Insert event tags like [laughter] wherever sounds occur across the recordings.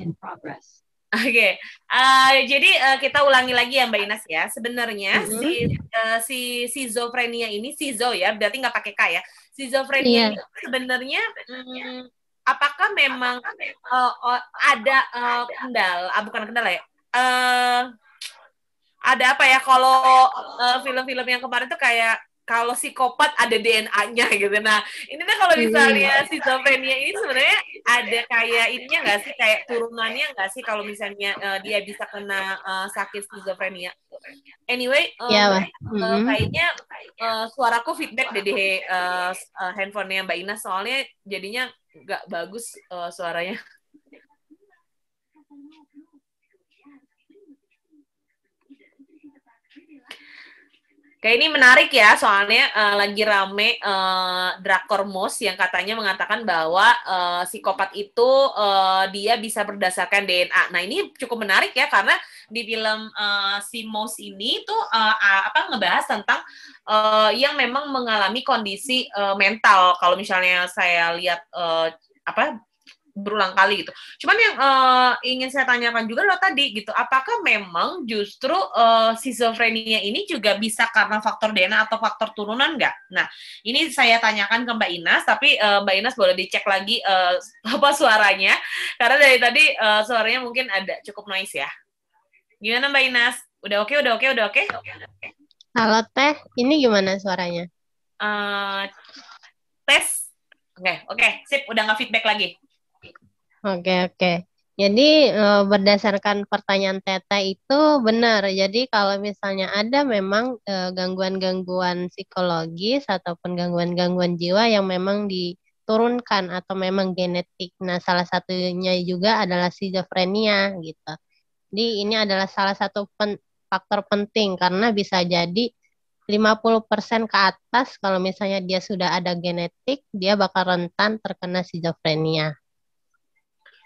in progress. Oke, okay. uh, eh, jadi uh, kita ulangi lagi ya Mbak Inas ya. Sebenarnya mm -hmm. si uh, si schizophrenia ini sizo ya, berarti nggak pakai k ya. Schizophrenia yeah. sebenarnya mm, apakah memang uh, ada uh, kendala, uh, bukan kendala ya? Uh, ada apa ya kalau film film-film yang kemarin tuh kayak kalau psikopat ada DNA-nya gitu. Nah, ini kan kalau iya. misalnya hmm. schizophrenia ini sebenarnya ada kayak ininya nggak sih, kayak turunannya nggak sih kalau misalnya uh, dia bisa kena uh, sakit schizophrenia. Anyway, um, ya, uh, kayaknya uh, suaraku feedback dari uh, uh, handphonenya Mbak Ina soalnya jadinya nggak bagus uh, suaranya. Kayak ini menarik ya, soalnya uh, lagi rame uh, drakor Mos yang katanya mengatakan bahwa uh, psikopat itu uh, dia bisa berdasarkan DNA. Nah ini cukup menarik ya karena di film uh, si Mos ini tuh uh, apa ngebahas tentang uh, yang memang mengalami kondisi uh, mental. Kalau misalnya saya lihat uh, apa berulang kali gitu. Cuman yang uh, ingin saya tanyakan juga lo tadi gitu, apakah memang justru uh, schizophrenia ini juga bisa karena faktor DNA atau faktor turunan nggak? Nah, ini saya tanyakan ke Mbak Inas, tapi uh, Mbak Inas boleh dicek lagi uh, [laughs] apa suaranya, karena dari tadi uh, suaranya mungkin ada cukup noise ya. Gimana Mbak Inas? Udah oke, okay, udah oke, okay, udah oke. Okay? Halo Teh, ini gimana suaranya? Uh, tes. Oke, okay, oke, okay. sip, udah nggak feedback lagi. Oke, oke. Jadi eh, berdasarkan pertanyaan Teta itu benar. Jadi kalau misalnya ada memang eh, gangguan-gangguan psikologis ataupun gangguan-gangguan jiwa yang memang diturunkan atau memang genetik. Nah, salah satunya juga adalah schizophrenia gitu. Jadi ini adalah salah satu pen faktor penting karena bisa jadi 50% ke atas kalau misalnya dia sudah ada genetik, dia bakal rentan terkena schizophrenia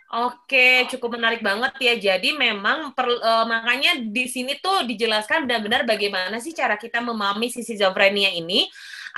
Oke, cukup menarik banget ya. Jadi memang per, uh, e, makanya di sini tuh dijelaskan benar-benar bagaimana sih cara kita memahami sisi zofrenia ini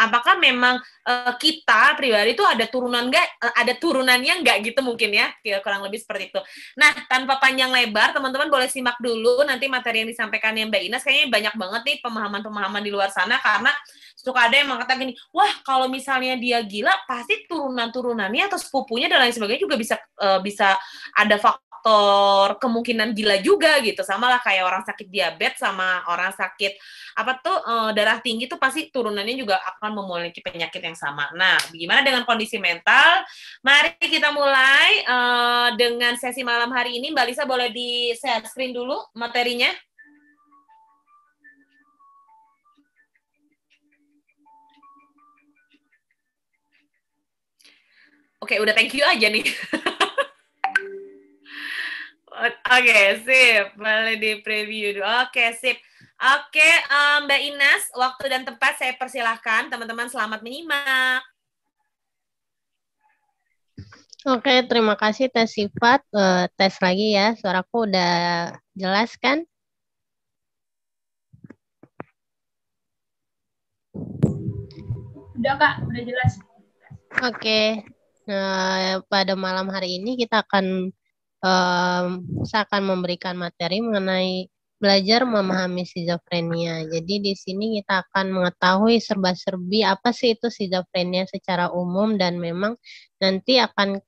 apakah memang uh, kita pribadi itu ada turunan enggak uh, eh, ada turunannya enggak gitu mungkin ya, ya kurang lebih seperti itu. Nah, tanpa panjang lebar teman-teman boleh simak dulu nanti materi yang disampaikan yang Mbak Inas kayaknya banyak banget nih pemahaman-pemahaman di luar sana karena suka ada yang mengatakan gini, wah kalau misalnya dia gila pasti turunan-turunannya atau sepupunya dan lain sebagainya juga bisa uh, bisa ada faktor faktor kemungkinan gila juga gitu sama lah kayak orang sakit diabetes sama orang sakit apa tuh e, darah tinggi tuh pasti turunannya juga akan memiliki penyakit yang sama nah gimana dengan kondisi mental mari kita mulai e, dengan sesi malam hari ini mbak Lisa boleh di share screen dulu materinya Oke, udah thank you aja nih. [laughs] Oke, sip. boleh di preview dulu. Oke, sip. Oke, um, Mbak Inas, waktu dan tempat saya persilahkan. Teman-teman selamat menyimak. Oke, terima kasih tes sifat. Uh, tes lagi ya, suaraku udah jelas kan? Udah kak, udah jelas. Oke, nah, pada malam hari ini kita akan um, saya akan memberikan materi mengenai belajar memahami skizofrenia. Jadi di sini kita akan mengetahui serba-serbi apa sih itu skizofrenia secara umum dan memang nanti akan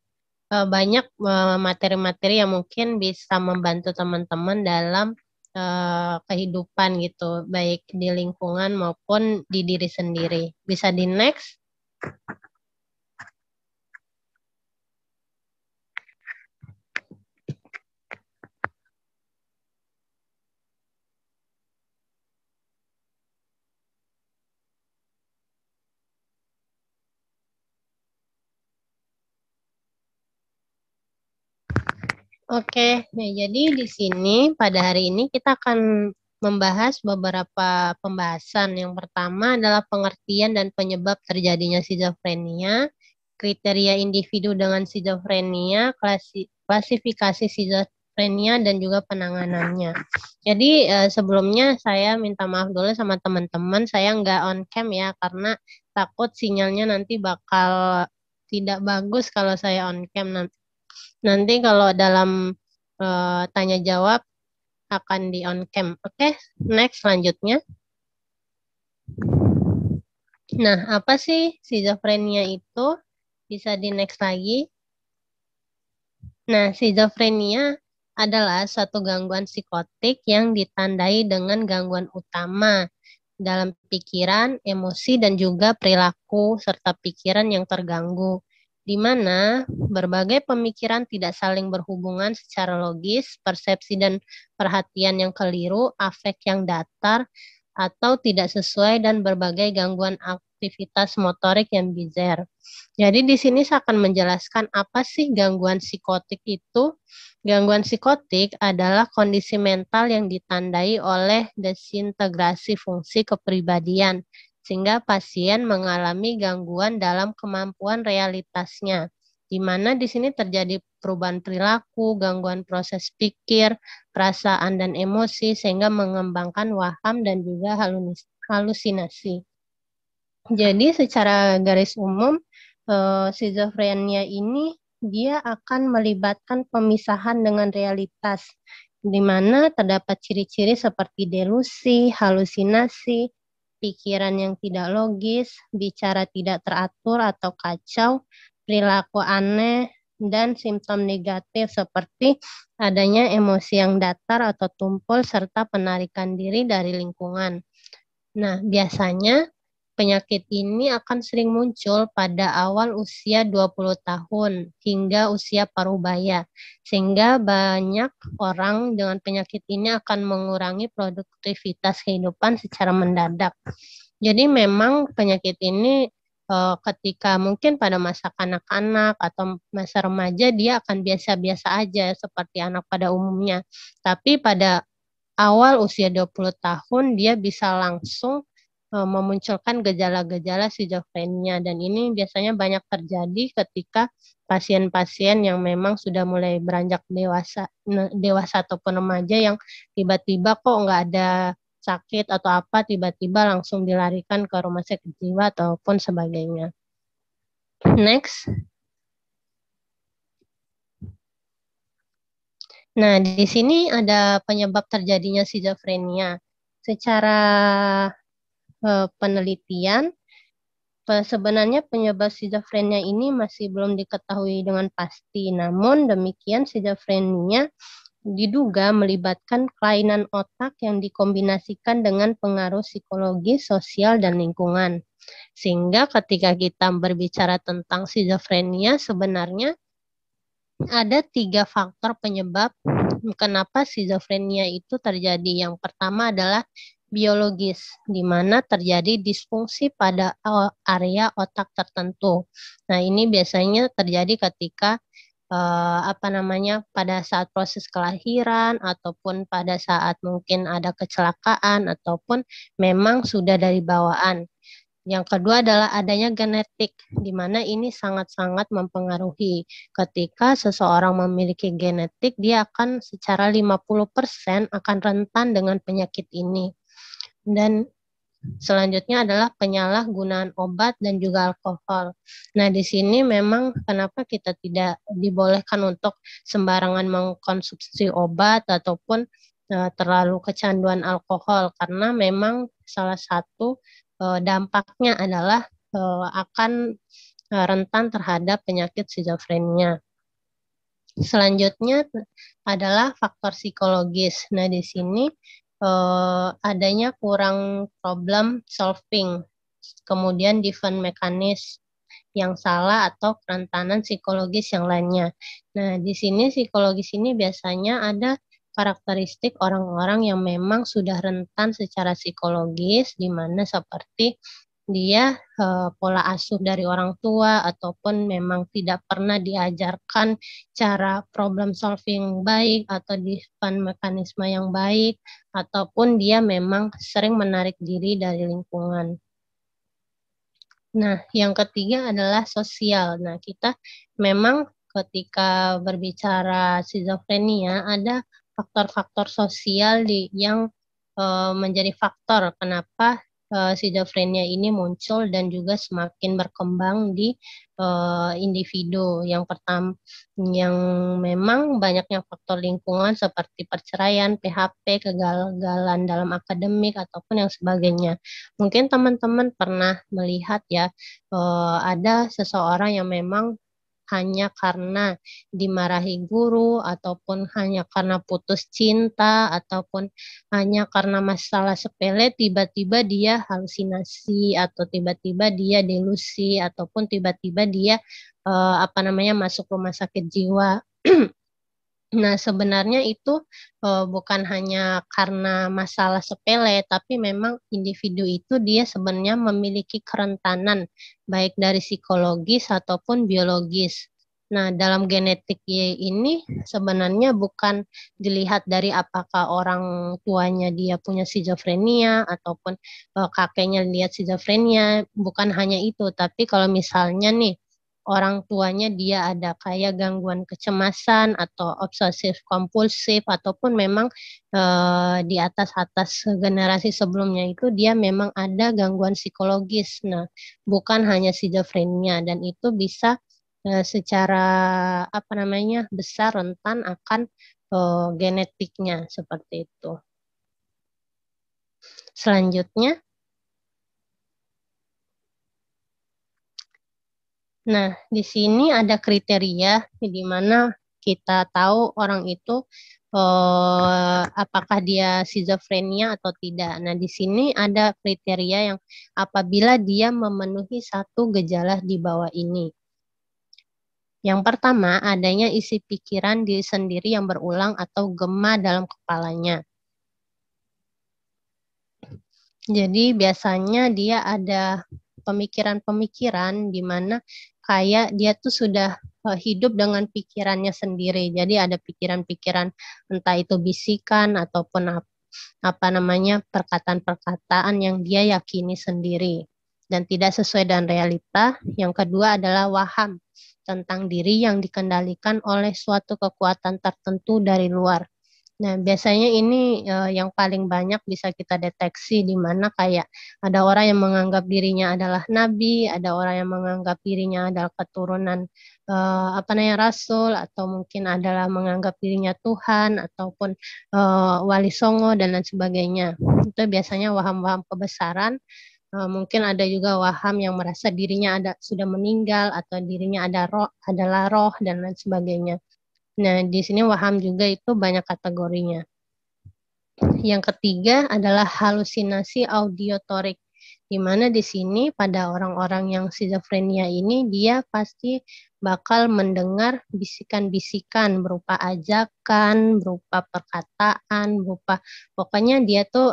uh, banyak materi materi-materi yang mungkin bisa membantu teman-teman dalam uh, kehidupan gitu, baik di lingkungan maupun di diri sendiri. Bisa di next. Oke, nah jadi di sini pada hari ini kita akan membahas beberapa pembahasan. Yang pertama adalah pengertian dan penyebab terjadinya schizophrenia, kriteria individu dengan schizophrenia, klasi klasifikasi schizophrenia, dan juga penanganannya. Jadi eh, sebelumnya saya minta maaf dulu sama teman-teman, saya nggak on cam ya karena takut sinyalnya nanti bakal tidak bagus kalau saya on cam nanti Nanti kalau dalam uh, tanya jawab akan di on cam. Oke, okay? next selanjutnya. Nah, apa sih schizophrenia itu? Bisa di next lagi. Nah, schizophrenia adalah satu gangguan psikotik yang ditandai dengan gangguan utama dalam pikiran, emosi, dan juga perilaku serta pikiran yang terganggu di mana berbagai pemikiran tidak saling berhubungan secara logis, persepsi dan perhatian yang keliru, afek yang datar, atau tidak sesuai dan berbagai gangguan aktivitas motorik yang bizar Jadi di sini saya akan menjelaskan apa sih gangguan psikotik itu. Gangguan psikotik adalah kondisi mental yang ditandai oleh desintegrasi fungsi kepribadian sehingga pasien mengalami gangguan dalam kemampuan realitasnya. Di mana di sini terjadi perubahan perilaku, gangguan proses pikir, perasaan dan emosi sehingga mengembangkan waham dan juga halusinasi. Jadi secara garis umum eh, skizofrenia ini dia akan melibatkan pemisahan dengan realitas, di mana terdapat ciri-ciri seperti delusi, halusinasi, pikiran yang tidak logis, bicara tidak teratur atau kacau, perilaku aneh, dan simptom negatif seperti adanya emosi yang datar atau tumpul serta penarikan diri dari lingkungan. Nah, biasanya Penyakit ini akan sering muncul pada awal usia 20 tahun hingga usia paruh baya, sehingga banyak orang dengan penyakit ini akan mengurangi produktivitas kehidupan secara mendadak. Jadi memang penyakit ini eh, ketika mungkin pada masa kanak-kanak atau masa remaja dia akan biasa-biasa aja seperti anak pada umumnya. Tapi pada awal usia 20 tahun dia bisa langsung Eh, memunculkan gejala-gejala skizofrenia dan ini biasanya banyak terjadi ketika pasien-pasien yang memang sudah mulai beranjak dewasa dewasa ataupun remaja yang tiba-tiba kok nggak ada sakit atau apa tiba-tiba langsung dilarikan ke rumah sakit jiwa ataupun sebagainya. Next. Nah, di sini ada penyebab terjadinya skizofrenia. Secara Eh, penelitian sebenarnya penyebab skizofrenia ini masih belum diketahui dengan pasti. Namun demikian skizofrenia diduga melibatkan kelainan otak yang dikombinasikan dengan pengaruh psikologi, sosial, dan lingkungan. Sehingga ketika kita berbicara tentang skizofrenia sebenarnya ada tiga faktor penyebab kenapa skizofrenia itu terjadi. Yang pertama adalah biologis, di mana terjadi disfungsi pada area otak tertentu. Nah, ini biasanya terjadi ketika eh, apa namanya pada saat proses kelahiran ataupun pada saat mungkin ada kecelakaan ataupun memang sudah dari bawaan. Yang kedua adalah adanya genetik, di mana ini sangat-sangat mempengaruhi. Ketika seseorang memiliki genetik, dia akan secara 50% akan rentan dengan penyakit ini dan selanjutnya adalah penyalahgunaan obat dan juga alkohol. Nah, di sini memang kenapa kita tidak dibolehkan untuk sembarangan mengkonsumsi obat ataupun uh, terlalu kecanduan alkohol karena memang salah satu uh, dampaknya adalah uh, akan rentan terhadap penyakit skizofrenia. Selanjutnya adalah faktor psikologis. Nah, di sini uh, adanya kurang problem solving, kemudian different mekanis yang salah atau kerentanan psikologis yang lainnya. Nah, di sini psikologis ini biasanya ada karakteristik orang-orang yang memang sudah rentan secara psikologis, di mana seperti dia uh, pola asuh dari orang tua ataupun memang tidak pernah diajarkan cara problem solving baik atau depan mekanisme yang baik ataupun dia memang sering menarik diri dari lingkungan. Nah, yang ketiga adalah sosial. Nah, kita memang ketika berbicara schizofrenia ada faktor-faktor sosial di, yang eh, menjadi faktor kenapa Eh, sidofrenia ini muncul dan juga semakin berkembang di eh, individu. Yang pertama, yang memang banyaknya faktor lingkungan seperti perceraian, PHP, kegagalan dalam akademik ataupun yang sebagainya. Mungkin teman-teman pernah melihat ya eh, ada seseorang yang memang hanya karena dimarahi guru ataupun hanya karena putus cinta ataupun hanya karena masalah sepele tiba-tiba dia halusinasi atau tiba-tiba dia delusi ataupun tiba-tiba dia uh, apa namanya masuk rumah sakit jiwa [clears throat] Nah, sebenarnya itu uh, bukan hanya karena masalah sepele, tapi memang individu itu dia sebenarnya memiliki kerentanan, baik dari psikologis ataupun biologis. Nah, dalam genetik Y ini sebenarnya bukan dilihat dari apakah orang tuanya dia punya schizofrenia ataupun eh, kakeknya lihat schizofrenia, bukan hanya itu, tapi kalau misalnya nih orang tuanya dia ada kayak gangguan kecemasan atau obsesif kompulsif ataupun memang e, di atas atas generasi sebelumnya itu dia memang ada gangguan psikologis. Nah, bukan hanya skizofrenia dan itu bisa e, secara apa namanya besar rentan akan e, genetiknya seperti itu. Selanjutnya Nah, di sini ada kriteria di mana kita tahu orang itu eh, apakah dia schizofrenia atau tidak. Nah, di sini ada kriteria yang apabila dia memenuhi satu gejala di bawah ini. Yang pertama, adanya isi pikiran di sendiri yang berulang atau gema dalam kepalanya. Jadi biasanya dia ada pemikiran-pemikiran di mana kayak dia tuh sudah eh, hidup dengan pikirannya sendiri. Jadi ada pikiran-pikiran entah itu bisikan ataupun apa, apa namanya perkataan-perkataan yang dia yakini sendiri dan tidak sesuai dengan realita. Yang kedua adalah waham tentang diri yang dikendalikan oleh suatu kekuatan tertentu dari luar. Nah, biasanya ini uh, yang paling banyak bisa kita deteksi di mana kayak ada orang yang menganggap dirinya adalah nabi, ada orang yang menganggap dirinya adalah keturunan uh, apa namanya rasul atau mungkin adalah menganggap dirinya Tuhan ataupun uh, wali songo dan lain sebagainya. Itu biasanya waham-waham kebesaran. Uh, mungkin ada juga waham yang merasa dirinya ada sudah meninggal atau dirinya ada roh adalah roh dan lain sebagainya. Nah, di sini waham juga itu banyak kategorinya. Yang ketiga adalah halusinasi audiotorik, di mana di sini pada orang-orang yang schizophrenia ini dia pasti bakal mendengar bisikan-bisikan berupa ajakan, berupa perkataan, berupa pokoknya dia tuh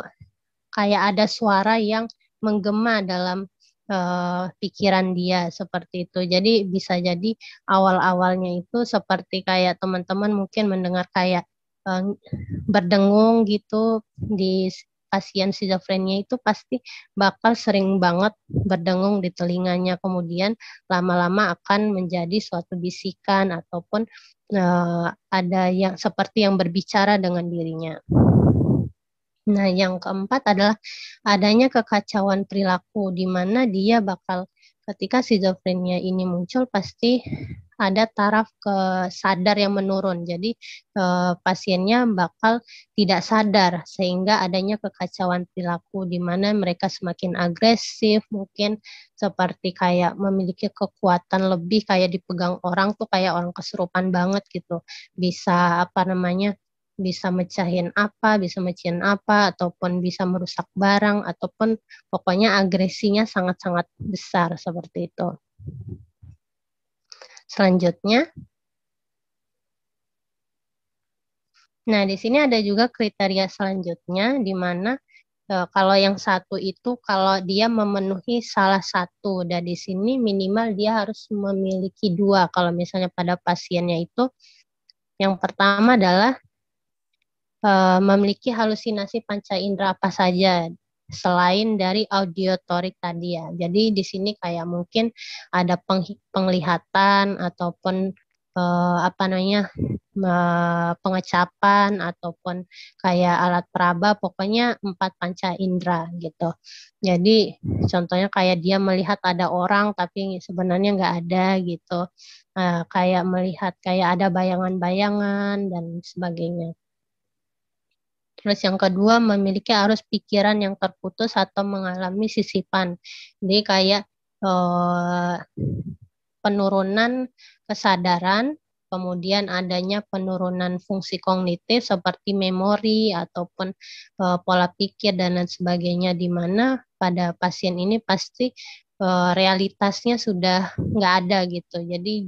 kayak ada suara yang menggema dalam uh, pikiran dia seperti itu. Jadi bisa jadi awal-awalnya itu seperti kayak teman-teman mungkin mendengar kayak uh, berdengung gitu di pasien schizofrenia itu pasti bakal sering banget berdengung di telinganya kemudian lama-lama akan menjadi suatu bisikan ataupun uh, ada yang seperti yang berbicara dengan dirinya. Nah, yang keempat adalah adanya kekacauan perilaku di mana dia bakal ketika skizofrenia ini muncul pasti ada taraf kesadar yang menurun. Jadi eh, pasiennya bakal tidak sadar sehingga adanya kekacauan perilaku di mana mereka semakin agresif, mungkin seperti kayak memiliki kekuatan lebih kayak dipegang orang tuh kayak orang keserupan banget gitu. Bisa apa namanya? bisa mecahin apa, bisa mecahin apa, ataupun bisa merusak barang, ataupun pokoknya agresinya sangat-sangat besar seperti itu. Selanjutnya, nah di sini ada juga kriteria selanjutnya di mana e, kalau yang satu itu kalau dia memenuhi salah satu dan di sini minimal dia harus memiliki dua kalau misalnya pada pasiennya itu yang pertama adalah uh, memiliki halusinasi panca indera apa saja selain dari auditorik tadi ya. Jadi di sini kayak mungkin ada peng, penglihatan ataupun uh, apa namanya uh, pengecapan ataupun kayak alat peraba, pokoknya empat panca indera gitu. Jadi contohnya kayak dia melihat ada orang tapi sebenarnya nggak ada gitu. Uh, kayak melihat kayak ada bayangan-bayangan dan sebagainya. Terus yang kedua memiliki arus pikiran yang terputus atau mengalami sisipan. Jadi kayak eh, penurunan kesadaran, kemudian adanya penurunan fungsi kognitif seperti memori ataupun eh, pola pikir dan lain sebagainya di mana pada pasien ini pasti eh, realitasnya sudah nggak ada gitu jadi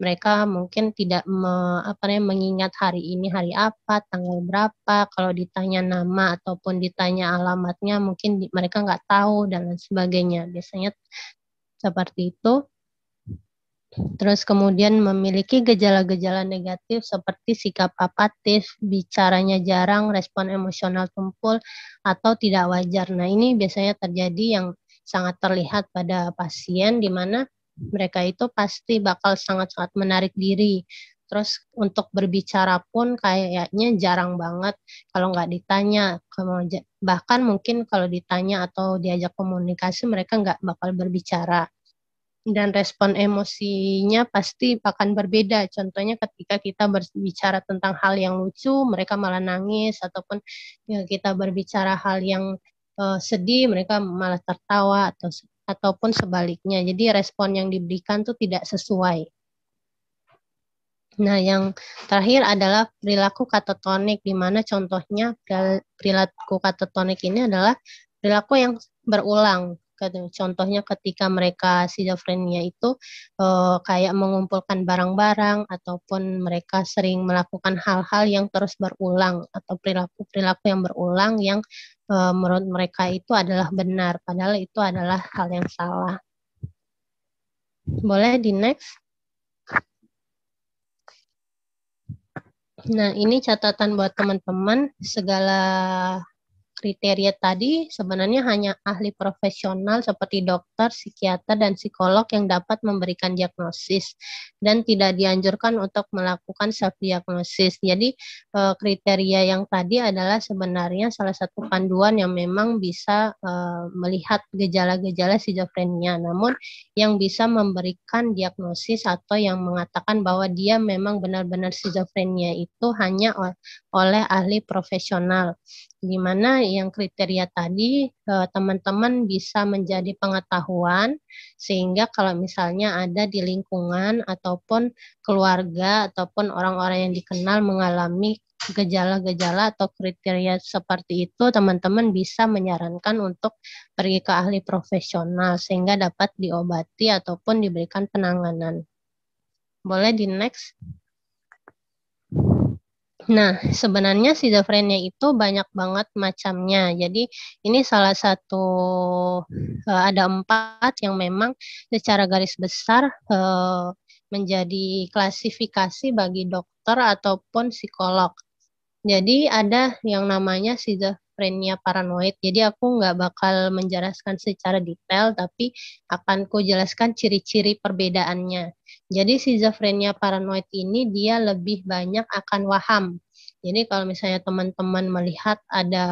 mereka mungkin tidak me, apa namanya mengingat hari ini hari apa tanggal berapa kalau ditanya nama ataupun ditanya alamatnya mungkin di, mereka nggak tahu dan lain sebagainya biasanya seperti itu terus kemudian memiliki gejala-gejala negatif seperti sikap apatis, bicaranya jarang, respon emosional tumpul, atau tidak wajar. Nah, ini biasanya terjadi yang sangat terlihat pada pasien di mana mereka itu pasti bakal sangat-sangat menarik diri. Terus untuk berbicara pun kayaknya jarang banget kalau nggak ditanya. Bahkan mungkin kalau ditanya atau diajak komunikasi mereka nggak bakal berbicara. Dan respon emosinya pasti akan berbeda. Contohnya ketika kita berbicara tentang hal yang lucu, mereka malah nangis. Ataupun ya kita berbicara hal yang eh, sedih, mereka malah tertawa atau ataupun sebaliknya. Jadi respon yang diberikan tuh tidak sesuai. Nah, yang terakhir adalah perilaku katatonik di mana contohnya perilaku katatonik ini adalah perilaku yang berulang Contohnya ketika mereka sidofrenia itu eh, kayak mengumpulkan barang-barang ataupun mereka sering melakukan hal-hal yang terus berulang atau perilaku-perilaku yang berulang yang eh, menurut mereka itu adalah benar padahal itu adalah hal yang salah. Boleh di next. Nah, ini catatan buat teman-teman segala kriteria tadi sebenarnya hanya ahli profesional seperti dokter, psikiater, dan psikolog yang dapat memberikan diagnosis dan tidak dianjurkan untuk melakukan self-diagnosis. Jadi eh, kriteria yang tadi adalah sebenarnya salah satu panduan yang memang bisa eh, melihat gejala-gejala skizofrenia, namun yang bisa memberikan diagnosis atau yang mengatakan bahwa dia memang benar-benar skizofrenia itu hanya oleh ahli profesional, di mana yang kriteria tadi eh, teman-teman bisa menjadi pengetahuan sehingga kalau misalnya ada di lingkungan ataupun keluarga ataupun orang-orang yang dikenal mengalami gejala-gejala atau kriteria seperti itu teman-teman bisa menyarankan untuk pergi ke ahli profesional sehingga dapat diobati ataupun diberikan penanganan. Boleh di next. Nah, sebenarnya schizophrenia itu banyak banget macamnya. Jadi ini salah satu e, ada empat yang memang secara garis besar e, menjadi klasifikasi bagi dokter ataupun psikolog. Jadi ada yang namanya skizofrenia paranoid. Jadi aku nggak bakal menjelaskan secara detail, tapi akan ku jelaskan ciri-ciri perbedaannya. Jadi skizofrenia paranoid ini dia lebih banyak akan waham. Jadi kalau misalnya teman-teman melihat ada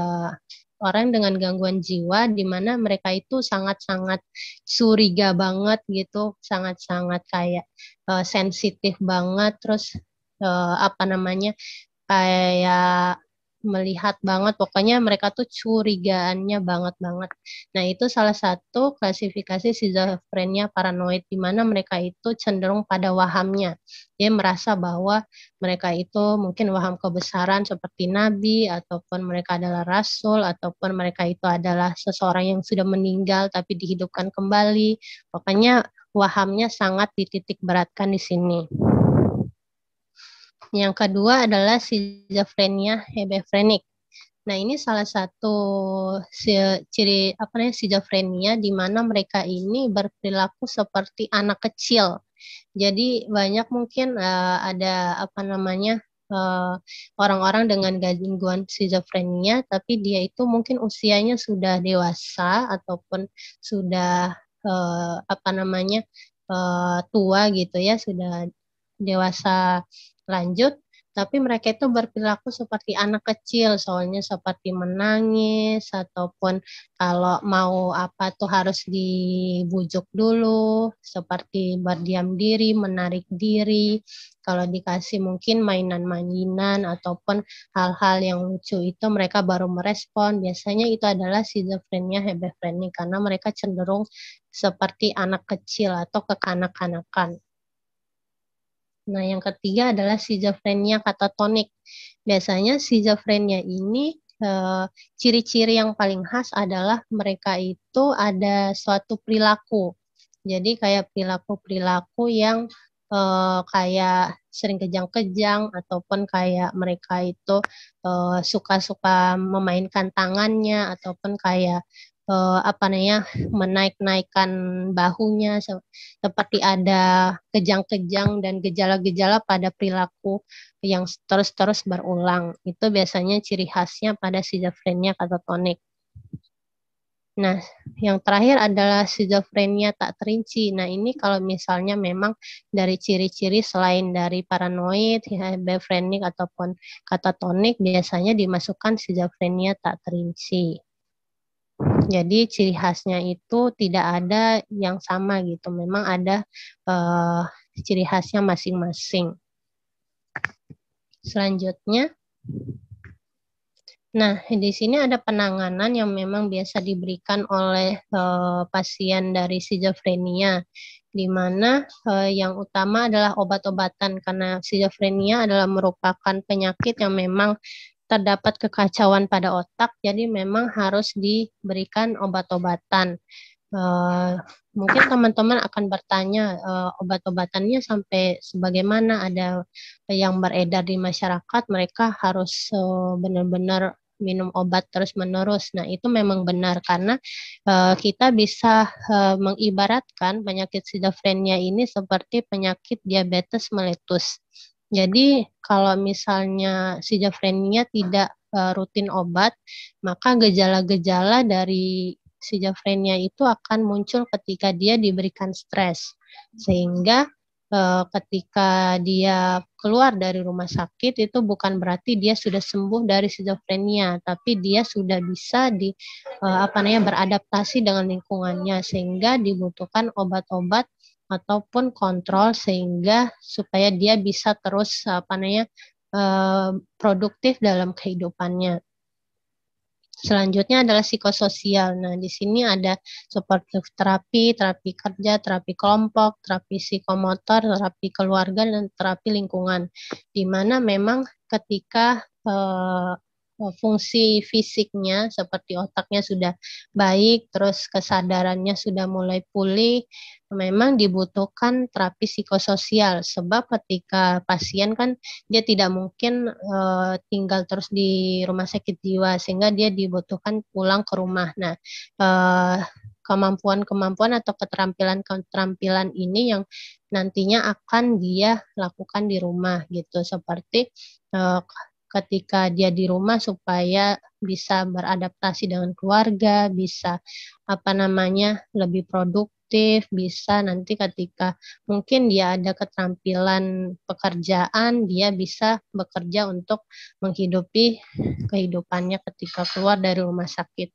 orang dengan gangguan jiwa di mana mereka itu sangat-sangat suriga banget gitu, sangat-sangat kayak uh, sensitif banget terus uh, apa namanya kayak melihat banget pokoknya mereka tuh curigaannya banget banget nah itu salah satu klasifikasi schizofrenia paranoid di mana mereka itu cenderung pada wahamnya dia merasa bahwa mereka itu mungkin waham kebesaran seperti nabi ataupun mereka adalah rasul ataupun mereka itu adalah seseorang yang sudah meninggal tapi dihidupkan kembali pokoknya wahamnya sangat dititik beratkan di sini. Yang kedua adalah schizophrenia hebefrenik. Nah, ini salah satu ciri apa namanya schizophrenia di mana mereka ini berperilaku seperti anak kecil. Jadi banyak mungkin uh, ada apa namanya eh, orang-orang uh, dengan gangguan schizophrenia tapi dia itu mungkin usianya sudah dewasa ataupun sudah uh, apa namanya uh, tua gitu ya, sudah dewasa lanjut tapi mereka itu berperilaku seperti anak kecil soalnya seperti menangis ataupun kalau mau apa tuh harus dibujuk dulu seperti berdiam diri menarik diri kalau dikasih mungkin mainan-mainan ataupun hal-hal yang lucu itu mereka baru merespon biasanya itu adalah schizophrenia hebefrenia karena mereka cenderung seperti anak kecil atau kekanak-kanakan Nah, yang ketiga adalah schizophrenia katatonik. Biasanya schizophrenia ini eh, ciri-ciri yang paling khas adalah mereka itu ada suatu perilaku. Jadi kayak perilaku-perilaku yang eh, kayak sering kejang-kejang ataupun kayak mereka itu eh, suka-suka memainkan tangannya ataupun kayak eh, apa namanya menaik-naikkan bahunya seperti ada kejang-kejang dan gejala-gejala pada perilaku yang terus-terus berulang. Itu biasanya ciri khasnya pada schizophrenia katatonik. Nah, yang terakhir adalah schizophrenia tak terinci. Nah, ini kalau misalnya memang dari ciri-ciri selain dari paranoid, hebefrenik, ataupun katatonik, biasanya dimasukkan schizophrenia tak terinci. Jadi ciri khasnya itu tidak ada yang sama gitu. Memang ada uh, ciri khasnya masing-masing. Selanjutnya, nah di sini ada penanganan yang memang biasa diberikan oleh uh, pasien dari skizofrenia di mana eh, yang utama adalah obat-obatan karena skizofrenia adalah merupakan penyakit yang memang terdapat kekacauan pada otak, jadi memang harus diberikan obat-obatan. Uh, mungkin teman-teman akan bertanya uh, obat-obatannya sampai sebagaimana ada yang beredar di masyarakat, mereka harus benar eh, benar-benar minum obat terus-menerus. Nah, itu memang benar karena uh, kita bisa uh, mengibaratkan penyakit skizofrenia ini seperti penyakit diabetes meletus. Jadi kalau misalnya schizophrenia tidak uh, rutin obat, maka gejala-gejala dari schizophrenia itu akan muncul ketika dia diberikan stres. Sehingga uh, ketika dia keluar dari rumah sakit itu bukan berarti dia sudah sembuh dari schizophrenia, tapi dia sudah bisa di eh, apa namanya beradaptasi dengan lingkungannya sehingga dibutuhkan obat-obat ataupun kontrol sehingga supaya dia bisa terus apa namanya eh, produktif dalam kehidupannya. Selanjutnya adalah psikososial. Nah, di sini ada supportive terapi, terapi kerja, terapi kelompok, terapi psikomotor, terapi keluarga, dan terapi lingkungan. Di mana memang ketika eh, Oh, fungsi fisiknya seperti otaknya sudah baik, terus kesadarannya sudah mulai pulih, memang dibutuhkan terapi psikososial sebab ketika pasien kan dia tidak mungkin e, tinggal terus di rumah sakit jiwa sehingga dia dibutuhkan pulang ke rumah. Nah, e, kemampuan-kemampuan atau keterampilan-keterampilan ini yang nantinya akan dia lakukan di rumah gitu seperti e, ketika dia di rumah supaya bisa beradaptasi dengan keluarga, bisa apa namanya lebih produktif, bisa nanti ketika mungkin dia ada keterampilan pekerjaan, dia bisa bekerja untuk menghidupi kehidupannya ketika keluar dari rumah sakit.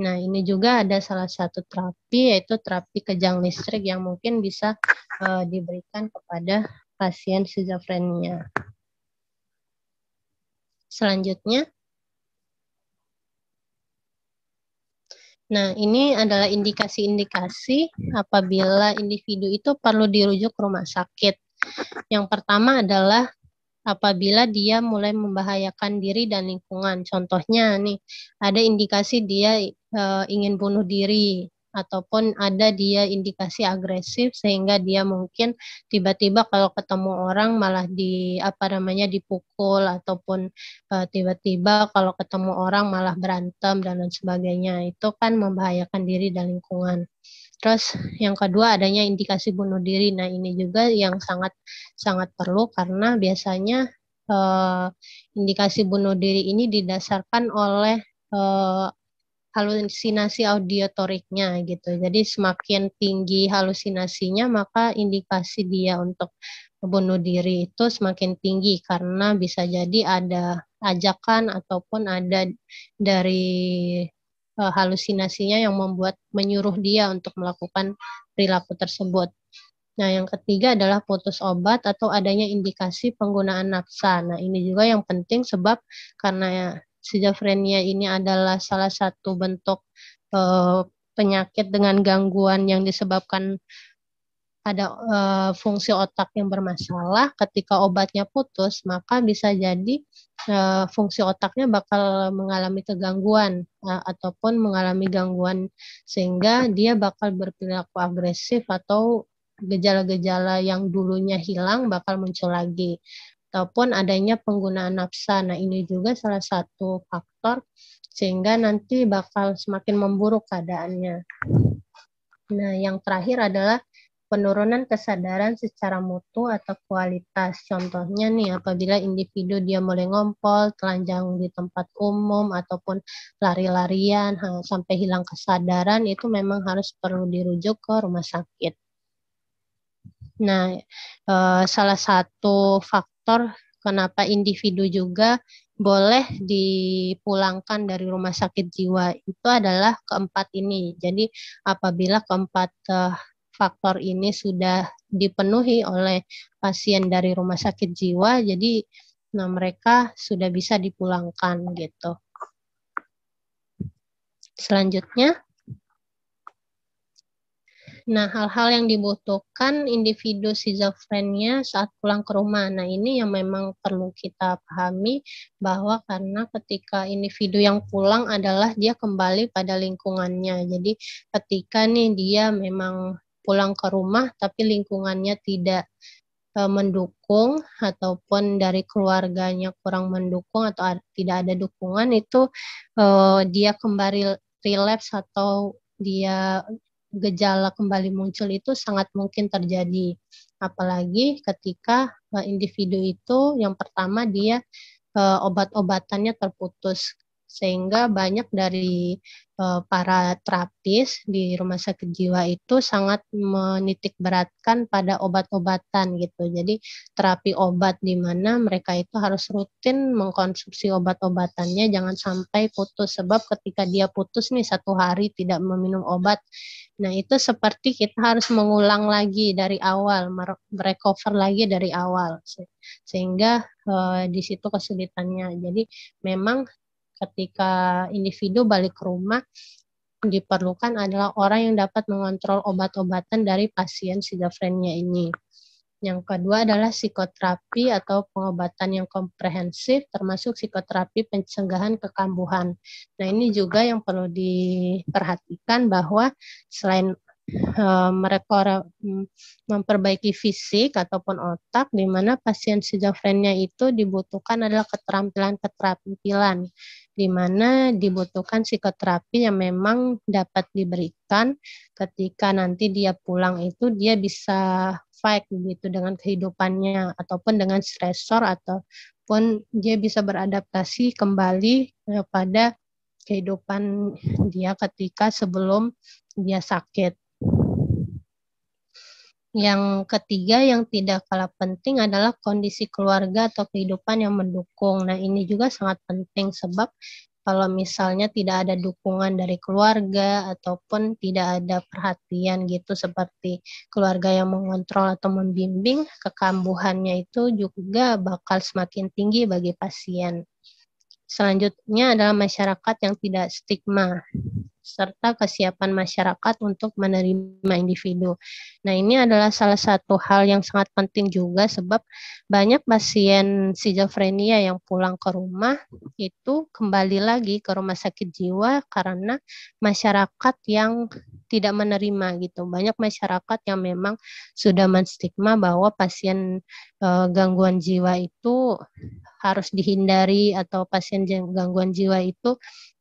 Nah, ini juga ada salah satu terapi yaitu terapi kejang listrik yang mungkin bisa uh, diberikan kepada pasien skizofrenia selanjutnya. Nah, ini adalah indikasi-indikasi apabila individu itu perlu dirujuk ke rumah sakit. Yang pertama adalah apabila dia mulai membahayakan diri dan lingkungan. Contohnya nih, ada indikasi dia e, ingin bunuh diri ataupun ada dia indikasi agresif sehingga dia mungkin tiba-tiba kalau ketemu orang malah di apa namanya dipukul ataupun tiba eh, tiba-tiba kalau ketemu orang malah berantem dan lain sebagainya itu kan membahayakan diri dan lingkungan. Terus yang kedua adanya indikasi bunuh diri. Nah, ini juga yang sangat sangat perlu karena biasanya uh, indikasi bunuh diri ini didasarkan oleh eh, halusinasi auditoriknya gitu. Jadi semakin tinggi halusinasinya maka indikasi dia untuk bunuh diri itu semakin tinggi karena bisa jadi ada ajakan ataupun ada dari uh, halusinasinya yang membuat menyuruh dia untuk melakukan perilaku tersebut. Nah, yang ketiga adalah putus obat atau adanya indikasi penggunaan nafsu Nah, ini juga yang penting sebab karena Schizofrenia ini adalah salah satu bentuk uh, penyakit dengan gangguan yang disebabkan ada e, fungsi otak yang bermasalah. Ketika obatnya putus, maka bisa jadi e, fungsi otaknya bakal mengalami kegangguan e, ataupun mengalami gangguan sehingga dia bakal berperilaku agresif atau gejala-gejala yang dulunya hilang bakal muncul lagi ataupun adanya penggunaan nafsa. Nah, ini juga salah satu faktor sehingga nanti bakal semakin memburuk keadaannya. Nah, yang terakhir adalah penurunan kesadaran secara mutu atau kualitas. Contohnya nih, apabila individu dia mulai ngompol, telanjang di tempat umum, ataupun lari-larian, sampai hilang kesadaran, itu memang harus perlu dirujuk ke rumah sakit. Nah, eh, salah satu faktor faktor kenapa individu juga boleh dipulangkan dari rumah sakit jiwa itu adalah keempat ini. Jadi apabila keempat uh, faktor ini sudah dipenuhi oleh pasien dari rumah sakit jiwa, jadi nah mereka sudah bisa dipulangkan gitu. Selanjutnya Nah, hal-hal yang dibutuhkan individu schizofrenia saat pulang ke rumah. Nah, ini yang memang perlu kita pahami bahwa karena ketika individu yang pulang adalah dia kembali pada lingkungannya. Jadi, ketika nih dia memang pulang ke rumah tapi lingkungannya tidak e, mendukung ataupun dari keluarganya kurang mendukung atau ada, tidak ada dukungan itu uh, dia kembali relapse atau dia gejala kembali muncul itu sangat mungkin terjadi. Apalagi ketika eh, individu itu yang pertama dia eh, obat-obatannya terputus sehingga banyak dari uh, para terapis di rumah sakit jiwa itu sangat menitik beratkan pada obat-obatan gitu. Jadi terapi obat di mana mereka itu harus rutin mengkonsumsi obat-obatannya jangan sampai putus sebab ketika dia putus nih satu hari tidak meminum obat Nah, itu seperti kita harus mengulang lagi dari awal, merecover lagi dari awal. Sehingga uh, di situ kesulitannya. Jadi memang ketika individu balik ke rumah diperlukan adalah orang yang dapat mengontrol obat-obatan dari pasien sidofrenia ini. Yang kedua adalah psikoterapi atau pengobatan yang komprehensif termasuk psikoterapi pencegahan kekambuhan. Nah, ini juga yang perlu diperhatikan bahwa selain uh, mereka mm, memperbaiki fisik ataupun otak di mana pasien sidofrenia itu dibutuhkan adalah keterampilan-keterampilan di mana dibutuhkan psikoterapi yang memang dapat diberikan ketika nanti dia pulang itu dia bisa fight gitu dengan kehidupannya ataupun dengan stresor ataupun dia bisa beradaptasi kembali eh, pada kehidupan dia ketika sebelum dia sakit yang ketiga yang tidak kalah penting adalah kondisi keluarga atau kehidupan yang mendukung. Nah, ini juga sangat penting sebab kalau misalnya tidak ada dukungan dari keluarga ataupun tidak ada perhatian gitu seperti keluarga yang mengontrol atau membimbing, kekambuhannya itu juga bakal semakin tinggi bagi pasien. Selanjutnya adalah masyarakat yang tidak stigma serta kesiapan masyarakat untuk menerima individu. Nah, ini adalah salah satu hal yang sangat penting juga sebab banyak pasien schizofrenia yang pulang ke rumah itu kembali lagi ke rumah sakit jiwa karena masyarakat yang tidak menerima gitu. Banyak masyarakat yang memang sudah menstigma bahwa pasien e, gangguan jiwa itu harus dihindari atau pasien gangguan jiwa itu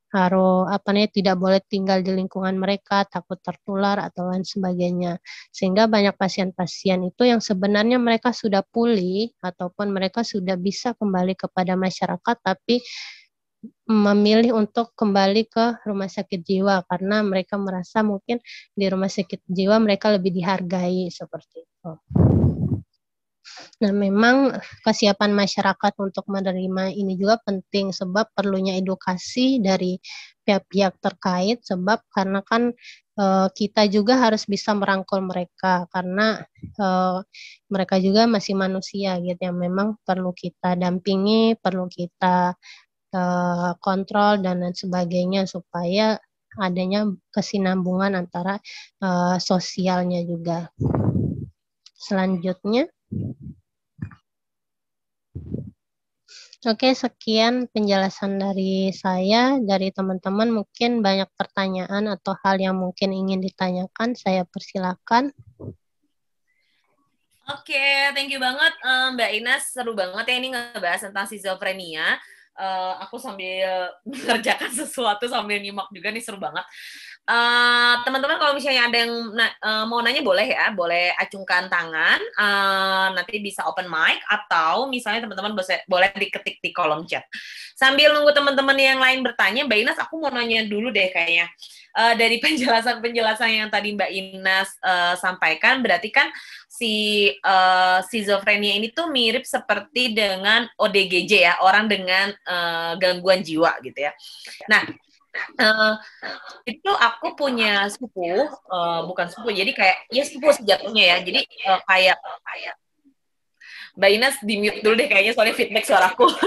harus apa nih tidak boleh tinggal di lingkungan mereka takut tertular atau lain sebagainya sehingga banyak pasien-pasien itu yang sebenarnya mereka sudah pulih ataupun mereka sudah bisa kembali kepada masyarakat tapi memilih untuk kembali ke rumah sakit jiwa karena mereka merasa mungkin di rumah sakit jiwa mereka lebih dihargai seperti itu. Nah, memang kesiapan masyarakat untuk menerima ini juga penting sebab perlunya edukasi dari pihak-pihak terkait sebab karena kan eh, kita juga harus bisa merangkul mereka karena e, mereka juga masih manusia gitu yang memang perlu kita dampingi, perlu kita e, kontrol dan lain sebagainya supaya adanya kesinambungan antara uh, sosialnya juga. Selanjutnya Oke, sekian penjelasan dari saya. Dari teman-teman mungkin banyak pertanyaan atau hal yang mungkin ingin ditanyakan, saya persilakan. Oke, okay, thank you banget eh, Mbak Ines. Seru banget ya ini ngebahas tentang schizofrenia uh, aku sambil [laughs] mengerjakan sesuatu sambil nyimak juga nih seru banget. teman eh, teman-teman kalau misalnya ada yang na uh, mau nanya boleh ya, boleh acungkan tangan, uh, nanti bisa open mic atau misalnya teman-teman boleh, boleh diketik di kolom chat. Sambil nunggu teman-teman yang lain bertanya, Mbak aku mau nanya dulu deh kayaknya uh, dari [laughs] penjelasan-penjelasan yang tadi Mbak Inas uh, sampaikan, berarti kan si uh, eh, schizophrenia ini tuh mirip seperti dengan ODGJ ya, orang dengan uh, gangguan jiwa gitu ya. Nah, Uh, itu aku punya sepupu, uh, bukan sepupu, jadi kayak ya sepupu sejatuhnya ya. Jadi uh, kayak kayak Mbak Inas di dulu deh kayaknya soalnya feedback suaraku. [laughs]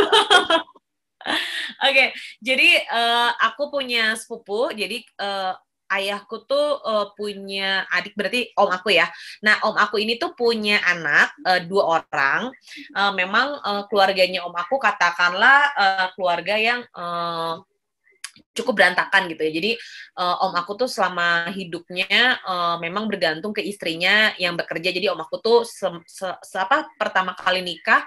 [laughs] okay, jadi uh, aku punya sepupu, jadi uh, ayahku tuh uh, punya adik berarti om aku ya. Nah om aku ini tuh punya anak uh, dua orang. Uh, memang uh, keluarganya om aku katakanlah uh, keluarga yang uh, cukup berantakan gitu ya. Jadi uh, om aku tuh selama hidupnya uh, memang bergantung ke istrinya yang bekerja. Jadi om aku tuh se, se, se apa pertama kali nikah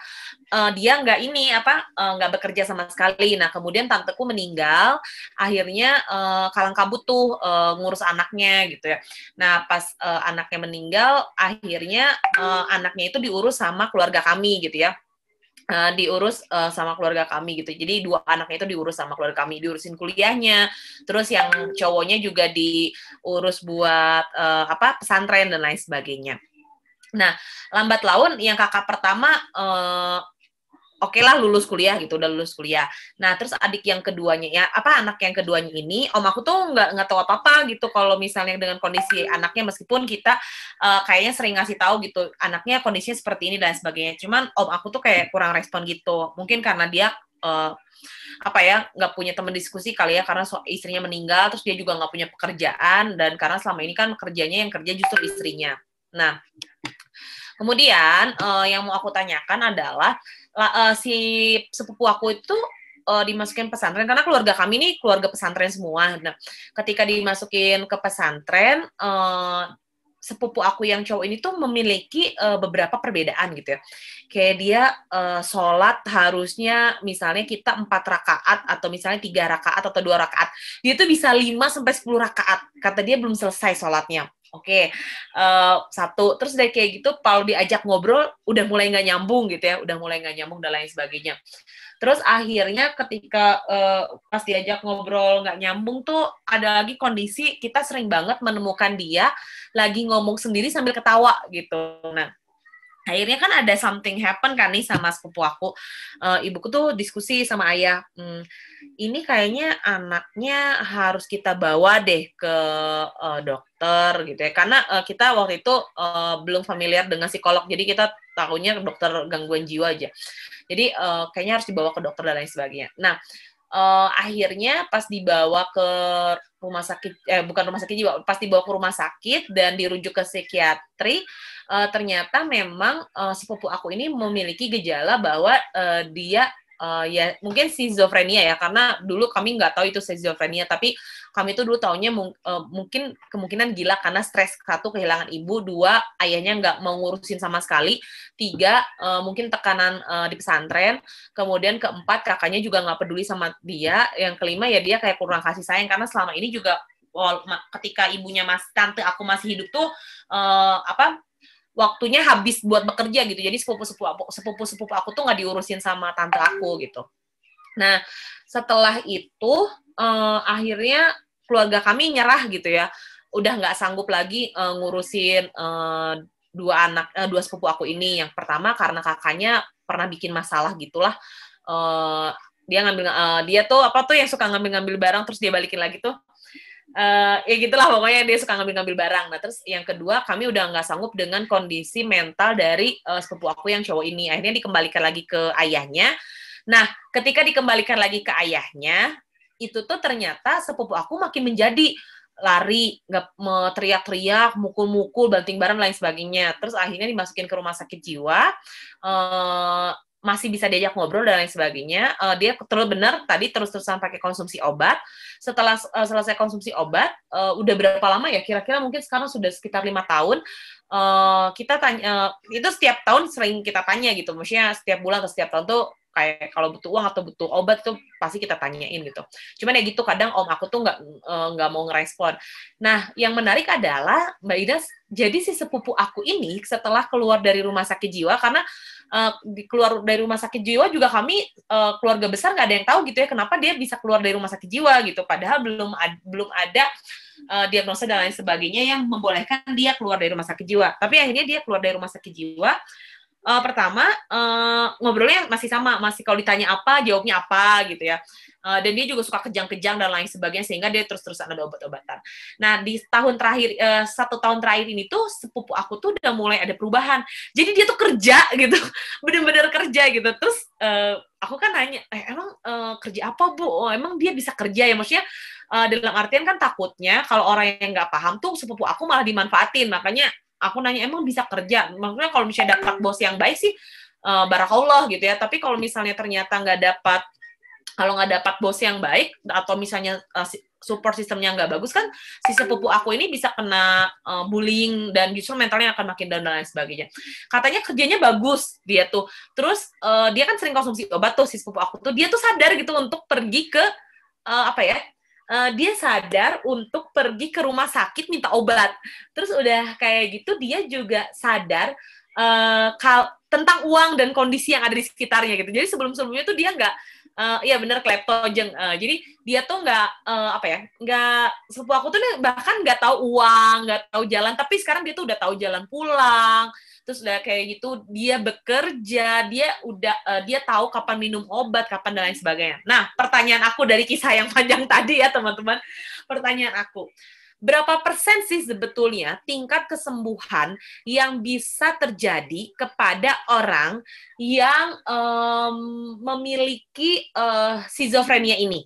uh, dia nggak ini apa nggak uh, bekerja sama sekali. Nah kemudian tanteku meninggal, akhirnya uh, kalang kabut tuh uh, ngurus anaknya gitu ya. Nah pas uh, anaknya meninggal, akhirnya uh, anaknya itu diurus sama keluarga kami gitu ya uh, diurus uh, sama keluarga kami gitu. Jadi dua anaknya itu diurus sama keluarga kami, diurusin kuliahnya, terus yang cowoknya juga diurus buat uh, apa pesantren dan lain sebagainya. Nah, lambat laun yang kakak pertama uh, oke okay lah lulus kuliah gitu udah lulus kuliah nah terus adik yang keduanya ya apa anak yang keduanya ini om aku tuh nggak nggak tahu apa apa gitu kalau misalnya dengan kondisi anaknya meskipun kita uh, kayaknya sering ngasih tahu gitu anaknya kondisinya seperti ini dan sebagainya cuman om aku tuh kayak kurang respon gitu mungkin karena dia uh, apa ya nggak punya teman diskusi kali ya karena istrinya meninggal terus dia juga nggak punya pekerjaan dan karena selama ini kan kerjanya yang kerja justru istrinya nah kemudian uh, yang mau aku tanyakan adalah la, uh, si sepupu aku itu uh, dimasukin pesantren karena keluarga kami ini keluarga pesantren semua. Nah, ketika dimasukin ke pesantren uh, sepupu aku yang cowok ini tuh memiliki uh, beberapa perbedaan gitu ya. Kayak dia uh, sholat harusnya misalnya kita empat rakaat atau misalnya tiga rakaat atau dua rakaat. Dia tuh bisa lima sampai sepuluh rakaat. Kata dia belum selesai sholatnya. Oke, okay. uh, eh, satu. Terus dari kayak gitu, kalau diajak ngobrol, udah mulai nggak nyambung gitu ya, udah mulai nggak nyambung dan lain sebagainya. Terus akhirnya ketika uh, pas diajak ngobrol nggak nyambung tuh, ada lagi kondisi kita sering banget menemukan dia lagi ngomong sendiri sambil ketawa gitu. Nah, akhirnya kan ada something happen kan nih sama sepupu aku. Uh, ibuku tuh diskusi sama ayah. Hmm, ini kayaknya anaknya harus kita bawa deh ke uh, dokter gitu ya karena uh, kita waktu itu uh, belum familiar dengan psikolog jadi kita tahunya dokter gangguan jiwa aja jadi uh, kayaknya harus dibawa ke dokter dan lain sebagainya nah uh, akhirnya pas dibawa ke rumah sakit eh bukan rumah sakit jiwa pas dibawa ke rumah sakit dan dirujuk ke psikiatri uh, ternyata memang uh, sepupu aku ini memiliki gejala bahwa uh, dia uh, ya mungkin schizophrenia ya karena dulu kami nggak tahu itu schizophrenia tapi kami itu dulu taunya mung, uh, mungkin kemungkinan gila karena stres satu kehilangan ibu dua ayahnya nggak mengurusin sama sekali tiga uh, mungkin tekanan uh, di pesantren kemudian keempat kakaknya juga nggak peduli sama dia yang kelima ya dia kayak kurang kasih sayang karena selama ini juga ketika ibunya mas tante aku masih hidup tuh uh, apa waktunya habis buat bekerja gitu jadi sepupu sepupu aku sepupu sepupu aku tuh nggak diurusin sama tante aku gitu nah setelah itu uh, akhirnya keluarga kami nyerah gitu ya udah nggak sanggup lagi uh, ngurusin uh, dua anak uh, dua sepupu aku ini yang pertama karena kakaknya pernah bikin masalah gitulah uh, dia ngambil uh, dia tuh apa tuh yang suka ngambil-ngambil barang terus dia balikin lagi tuh uh, ya gitulah pokoknya dia suka ngambil-ngambil barang. Nah terus yang kedua kami udah nggak sanggup dengan kondisi mental dari uh, sepupu aku yang cowok ini. Akhirnya dikembalikan lagi ke ayahnya. Nah ketika dikembalikan lagi ke ayahnya itu tuh ternyata sepupu aku makin menjadi lari, nggak teriak-teriak, mukul-mukul, banting barang lain sebagainya. Terus akhirnya dimasukin ke rumah sakit jiwa. Uh, masih bisa diajak ngobrol dan lain sebagainya. Uh, dia terus benar tadi terus-terusan pakai konsumsi obat. Setelah uh, selesai konsumsi obat, uh, udah berapa lama ya? Kira-kira mungkin sekarang sudah sekitar lima tahun. Uh, kita tanya uh, itu setiap tahun sering kita tanya gitu. Maksudnya setiap bulan atau setiap tahun tuh kayak kalau butuh uang atau butuh obat tuh pasti kita tanyain gitu. Cuman ya gitu kadang om aku tuh nggak nggak uh, mau ngerespon. Nah yang menarik adalah Mbak Ida jadi si sepupu aku ini setelah keluar dari rumah sakit jiwa karena uh, keluar dari rumah sakit jiwa juga kami uh, keluarga besar nggak ada yang tahu gitu ya kenapa dia bisa keluar dari rumah sakit jiwa gitu padahal belum ad, belum ada uh, diagnosa dan lain sebagainya yang membolehkan dia keluar dari rumah sakit jiwa tapi akhirnya dia keluar dari rumah sakit jiwa uh, pertama uh, ngobrolnya masih sama, masih kalau ditanya apa jawabnya apa gitu ya. Uh, dan dia juga suka kejang-kejang dan lain sebagainya sehingga dia terus-terusan ada obat-obatan. Nah di tahun terakhir uh, satu tahun terakhir ini tuh sepupu aku tuh udah mulai ada perubahan. Jadi dia tuh kerja [laughs] gitu, bener-bener kerja gitu. Terus uh, aku kan nanya, eh, emang uh, kerja apa bu? Oh, emang dia bisa kerja ya? Maksudnya uh, dalam artian kan takutnya kalau orang yang nggak paham tuh sepupu aku malah dimanfaatin. Makanya aku nanya emang bisa kerja maksudnya kalau misalnya dapat bos yang baik sih uh, barakallah gitu ya tapi kalau misalnya ternyata nggak dapat kalau nggak dapat bos yang baik atau misalnya uh, support sistemnya nggak bagus kan si sepupu aku ini bisa kena uh, bullying dan justru mentalnya akan makin down dan lain sebagainya. Katanya kerjanya bagus dia tuh. Terus uh, dia kan sering konsumsi obat tuh si sepupu aku tuh. Dia tuh sadar gitu untuk pergi ke uh, apa ya? uh, dia sadar untuk pergi ke rumah sakit minta obat. Terus udah kayak gitu dia juga sadar uh, kal tentang uang dan kondisi yang ada di sekitarnya gitu. Jadi sebelum-sebelumnya tuh dia nggak uh, ya bener kleptojeng. Uh, jadi dia tuh nggak uh, apa ya nggak sepupu aku tuh bahkan nggak tahu uang nggak tahu jalan tapi sekarang dia tuh udah tahu jalan pulang terus udah kayak gitu dia bekerja dia udah uh, dia tahu kapan minum obat kapan dan lain sebagainya nah pertanyaan aku dari kisah yang panjang [laughs] tadi ya teman-teman pertanyaan aku berapa persen sih sebetulnya tingkat kesembuhan yang bisa terjadi kepada orang yang um, memiliki uh, eh, skizofrenia ini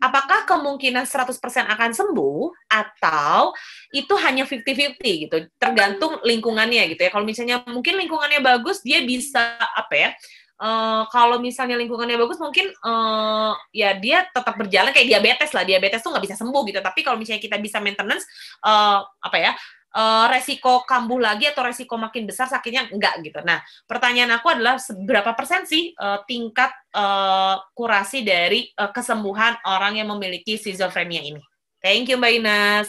apakah kemungkinan 100% akan sembuh atau itu hanya 50-50 gitu, tergantung hmm. lingkungannya gitu ya. Kalau misalnya mungkin lingkungannya bagus, dia bisa apa ya? Uh, kalau misalnya lingkungannya bagus mungkin uh, ya dia tetap berjalan kayak diabetes lah diabetes tuh nggak bisa sembuh gitu tapi kalau misalnya kita bisa maintenance uh, apa ya uh, resiko kambuh lagi atau resiko makin besar sakitnya enggak gitu. Nah, pertanyaan aku adalah berapa persen sih uh, tingkat uh, kurasi dari uh, kesembuhan orang yang memiliki skizofrenia ini? Thank you Mbak Inas.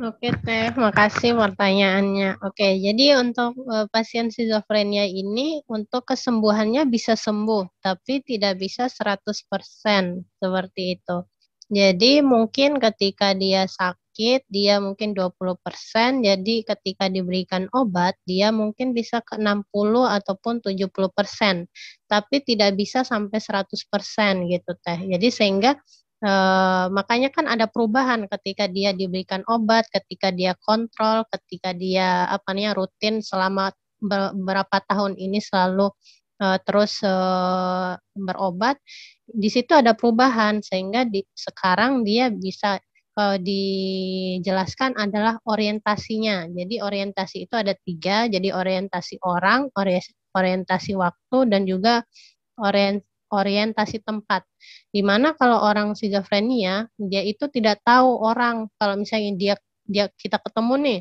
Oke Teh, makasih pertanyaannya. Oke, jadi untuk uh, pasien skizofrenia ini untuk kesembuhannya bisa sembuh, tapi tidak bisa 100% seperti itu. Jadi mungkin ketika dia sakit sakit dia mungkin 20%, jadi ketika diberikan obat dia mungkin bisa ke 60 ataupun 70%, tapi tidak bisa sampai 100% gitu Teh. Jadi sehingga eh, makanya kan ada perubahan ketika dia diberikan obat, ketika dia kontrol, ketika dia apa nih rutin selama beberapa tahun ini selalu eh, terus uh, berobat di situ ada perubahan sehingga di, sekarang dia bisa uh, dijelaskan adalah orientasinya. Jadi orientasi itu ada tiga, jadi orientasi orang, orientasi waktu, dan juga orientasi tempat. Dimana kalau orang schizophrenia, dia itu tidak tahu orang. Kalau misalnya dia dia kita ketemu nih,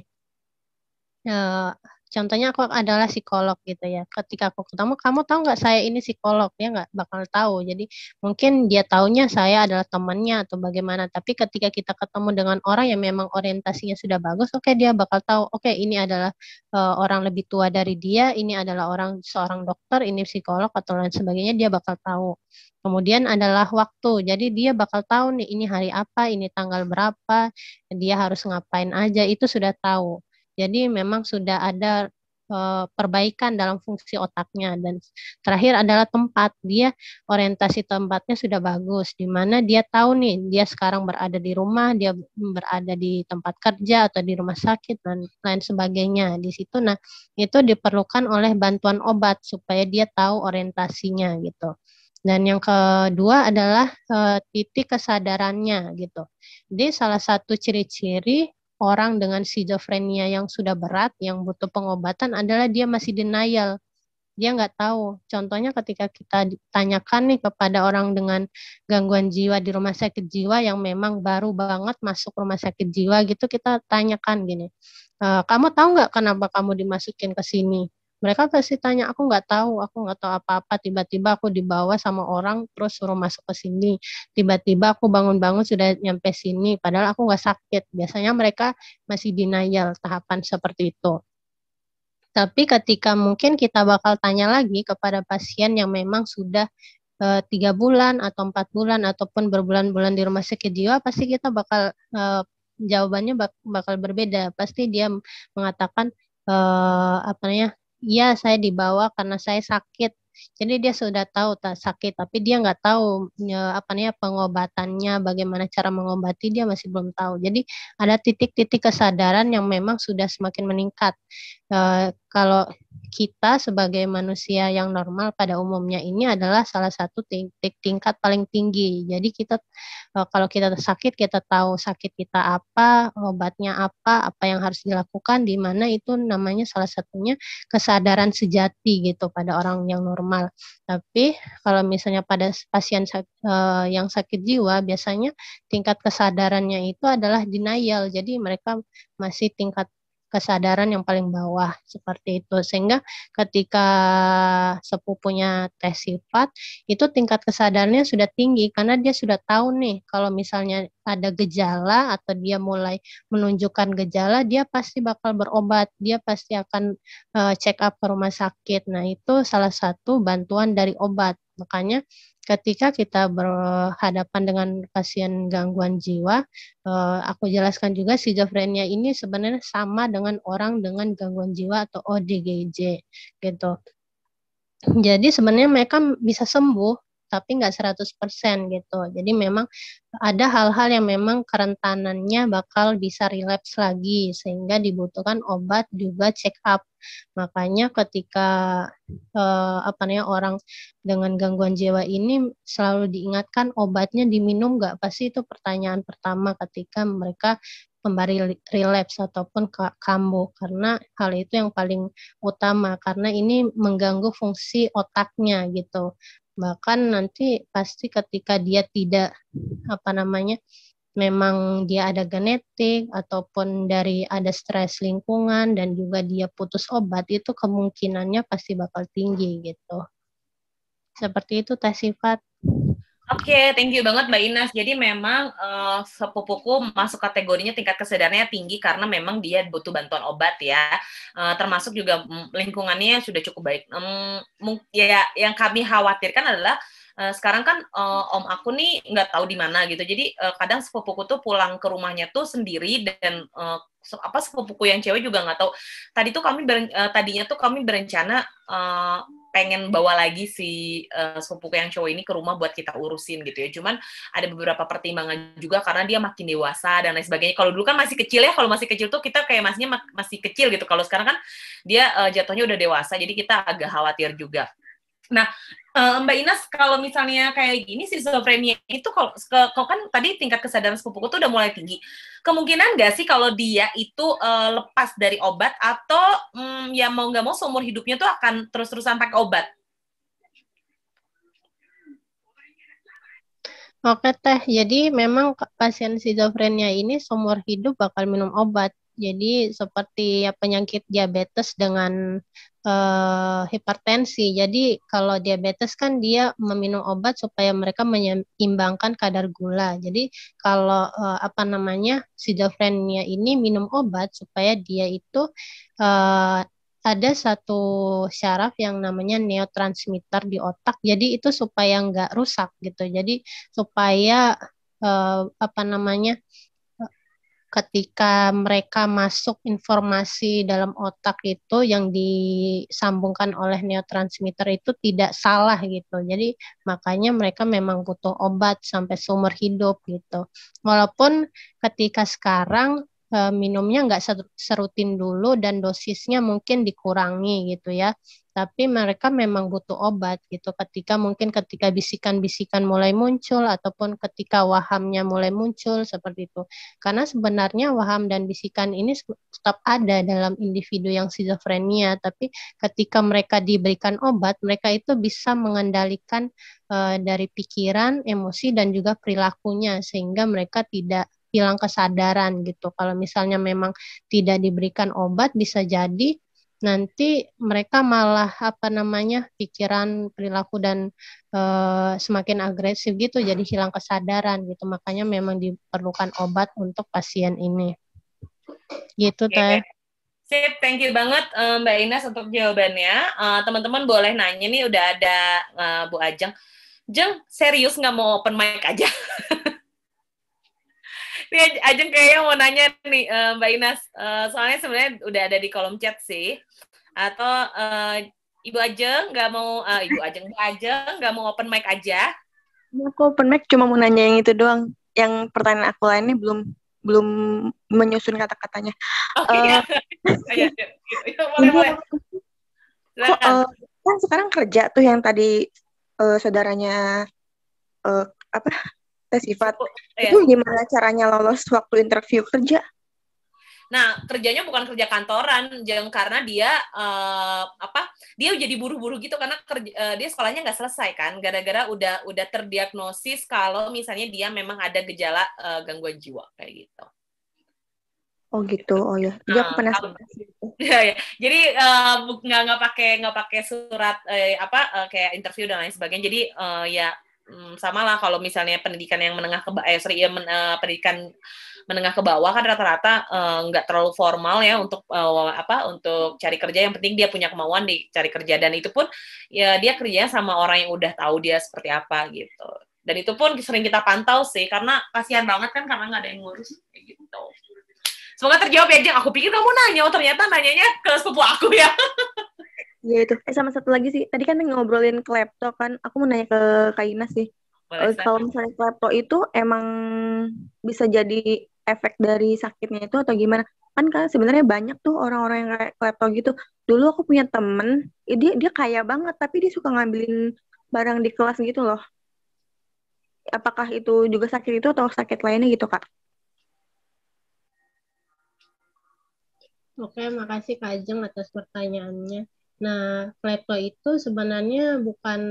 eh, contohnya aku adalah psikolog gitu ya ketika aku ketemu kamu tahu nggak saya ini psikolog ya nggak bakal tahu jadi mungkin dia taunya saya adalah temannya atau bagaimana tapi ketika kita ketemu dengan orang yang memang orientasinya sudah bagus oke okay, dia bakal tahu oke okay, ini adalah uh, orang lebih tua dari dia ini adalah orang seorang dokter ini psikolog atau lain sebagainya dia bakal tahu Kemudian adalah waktu. Jadi dia bakal tahu nih ini hari apa, ini tanggal berapa, dia harus ngapain aja itu sudah tahu. Jadi memang sudah ada eh, perbaikan dalam fungsi otaknya dan terakhir adalah tempat dia orientasi tempatnya sudah bagus di mana dia tahu nih dia sekarang berada di rumah dia berada di tempat kerja atau di rumah sakit dan lain sebagainya di situ nah itu diperlukan oleh bantuan obat supaya dia tahu orientasinya gitu dan yang kedua adalah e, titik kesadarannya gitu. Jadi salah satu ciri-ciri orang dengan schizofrenia yang sudah berat, yang butuh pengobatan adalah dia masih denial. Dia nggak tahu. Contohnya ketika kita tanyakan nih kepada orang dengan gangguan jiwa di rumah sakit jiwa yang memang baru banget masuk rumah sakit jiwa gitu, kita tanyakan gini, e, kamu tahu nggak kenapa kamu dimasukin ke sini? mereka pasti tanya aku nggak tahu aku nggak tahu apa-apa tiba-tiba aku dibawa sama orang terus suruh masuk ke sini tiba-tiba aku bangun-bangun sudah nyampe sini padahal aku nggak sakit biasanya mereka masih denial tahapan seperti itu tapi ketika mungkin kita bakal tanya lagi kepada pasien yang memang sudah eh, tiga bulan atau empat bulan ataupun berbulan-bulan di rumah sakit jiwa pasti kita bakal e, jawabannya bakal berbeda pasti dia mengatakan e, apa namanya iya saya dibawa karena saya sakit. Jadi dia sudah tahu tak sakit, tapi dia nggak tahu ya, apa nih pengobatannya, bagaimana cara mengobati dia masih belum tahu. Jadi ada titik-titik kesadaran yang memang sudah semakin meningkat. E, kalau kita sebagai manusia yang normal pada umumnya ini adalah salah satu tingkat paling tinggi. Jadi kita eh, kalau kita sakit kita tahu sakit kita apa, obatnya apa, apa yang harus dilakukan di mana itu namanya salah satunya kesadaran sejati gitu pada orang yang normal. Tapi kalau misalnya pada pasien eh, yang sakit jiwa biasanya tingkat kesadarannya itu adalah denial. Jadi mereka masih tingkat kesadaran yang paling bawah seperti itu sehingga ketika sepupunya tes sifat itu tingkat kesadarannya sudah tinggi karena dia sudah tahu nih kalau misalnya ada gejala atau dia mulai menunjukkan gejala dia pasti bakal berobat dia pasti akan uh, check up ke rumah sakit nah itu salah satu bantuan dari obat makanya ketika kita berhadapan dengan pasien gangguan jiwa, eh, aku jelaskan juga skizofrenia ini sebenarnya sama dengan orang dengan gangguan jiwa atau ODGJ gitu. Jadi sebenarnya mereka bisa sembuh tapi nggak 100% gitu. Jadi memang ada hal-hal yang memang kerentanannya bakal bisa relapse lagi sehingga dibutuhkan obat juga check up. Makanya ketika eh, apa namanya orang dengan gangguan jiwa ini selalu diingatkan obatnya diminum nggak pasti itu pertanyaan pertama ketika mereka kembali relapse ataupun kambuh karena hal itu yang paling utama karena ini mengganggu fungsi otaknya gitu bahkan nanti pasti ketika dia tidak apa namanya memang dia ada genetik ataupun dari ada stres lingkungan dan juga dia putus obat itu kemungkinannya pasti bakal tinggi gitu seperti itu tes sifat Oke, okay, thank you banget Mbak Inas. Jadi memang uh, sepupuku masuk kategorinya tingkat kesadarannya tinggi karena memang dia butuh bantuan obat ya. Uh, termasuk juga mm, lingkungannya sudah cukup baik. Um, ya yang kami khawatirkan adalah uh, sekarang kan uh, om aku nih nggak tahu di mana gitu. Jadi uh, kadang sepupuku tuh pulang ke rumahnya tuh sendiri dan uh, apa sepupuku yang cewek juga nggak tahu. Tadi tuh kami uh, tadinya tuh kami berencana uh, pengen bawa lagi si uh, eh, sepupuku yang cowok ini ke rumah buat kita urusin gitu ya. Cuman ada beberapa pertimbangan juga karena dia makin dewasa dan lain sebagainya. Kalau dulu kan masih kecil ya, kalau masih kecil tuh kita kayak masnya masih kecil gitu. Kalau sekarang kan dia uh, jatuhnya udah dewasa, jadi kita agak khawatir juga. Nah, eh, Mbak Inas, kalau misalnya kayak gini schizophrenia itu kalau, kalau kan tadi tingkat kesadaran sepupuku tuh udah mulai tinggi kemungkinan nggak sih kalau dia itu uh, lepas dari obat atau um, ya mau nggak mau seumur hidupnya tuh akan terus-terusan pakai obat? Oke teh, jadi memang pasien skizofrenia ini seumur hidup bakal minum obat. Jadi seperti penyakit diabetes dengan uh, hipertensi. Jadi kalau diabetes kan dia meminum obat supaya mereka menyeimbangkan kadar gula. Jadi kalau uh, apa namanya schizophrenia ini minum obat supaya dia itu uh, ada satu syaraf yang namanya neurotransmitter di otak. Jadi itu supaya nggak rusak gitu. Jadi supaya uh, apa namanya ketika mereka masuk informasi dalam otak itu yang disambungkan oleh neurotransmitter itu tidak salah gitu. Jadi makanya mereka memang butuh obat sampai seumur hidup gitu. Walaupun ketika sekarang Eh, minumnya nggak serutin dulu dan dosisnya mungkin dikurangi gitu ya. Tapi mereka memang butuh obat gitu ketika mungkin ketika bisikan-bisikan mulai muncul ataupun ketika wahamnya mulai muncul seperti itu. Karena sebenarnya waham dan bisikan ini tetap ada dalam individu yang schizofrenia, tapi ketika mereka diberikan obat, mereka itu bisa mengendalikan uh, dari pikiran, emosi dan juga perilakunya sehingga mereka tidak hilang kesadaran gitu. Kalau misalnya memang tidak diberikan obat bisa jadi nanti mereka malah apa namanya pikiran perilaku dan e, semakin agresif gitu jadi hilang kesadaran gitu makanya memang diperlukan obat untuk pasien ini gitu teh Sip, thank you banget eh, Mbak Inas untuk jawabannya. Eh, teman-teman boleh nanya nih, udah ada Bu Ajeng. Jeng, serius nggak mau open mic aja? [laughs] Nih Ajeng kayaknya mau nanya nih eh, Mbak Inas, eh, soalnya sebenarnya udah ada di kolom chat sih. Atau uh, Ibu Ajeng nggak mau uh, Ibu Ajeng Mbak Ajeng nggak mau open mic aja? Aku open mic cuma mau nanya yang itu doang. Yang pertanyaan aku lainnya belum belum menyusun kata-katanya. Oke. Okay, uh, ya. Kok, uh, kan sekarang kerja tuh yang tadi uh, saudaranya uh, apa tes sifat. Oh, iya. Itu gimana caranya lolos waktu interview kerja? Nah, kerjanya bukan kerja kantoran, jeng karena dia uh, apa? Dia jadi buru-buru gitu karena kerja, uh, dia sekolahnya nggak selesai kan, gara-gara udah udah terdiagnosis kalau misalnya dia memang ada gejala uh, gangguan jiwa kayak gitu. Oh gitu, oh ya. Dia nah, pernah. Ya, ya. Jadi nggak uh, nggak pakai nggak pakai surat eh, apa uh, kayak interview dan lain sebagainya. Jadi uh, ya hmm, sama lah kalau misalnya pendidikan yang menengah ke eh, ya, men, uh, pendidikan menengah ke bawah kan rata-rata eh, nggak uh, terlalu formal ya untuk uh, apa untuk cari kerja yang penting dia punya kemauan di cari kerja dan itu pun ya dia kerja sama orang yang udah tahu dia seperti apa gitu dan itu pun sering kita pantau sih karena kasihan banget kan karena nggak ada yang ngurus kayak gitu semoga terjawab ya Jeng aku pikir kamu nanya oh ternyata nanyanya ke sepupu aku ya [laughs] Iya itu. Eh sama satu lagi sih, tadi kan ngobrolin klepto kan, aku mau nanya ke Kaina sih. Eh, kalau misalnya klepto itu emang bisa jadi efek dari sakitnya itu atau gimana? Kan kan sebenarnya banyak tuh orang-orang yang kayak klepto gitu. Dulu aku punya temen, dia dia kaya banget tapi dia suka ngambilin barang di kelas gitu loh. Apakah itu juga sakit itu atau sakit lainnya gitu kak? Oke, makasih Kak Ajeng atas pertanyaannya. Nah, klepto itu sebenarnya bukan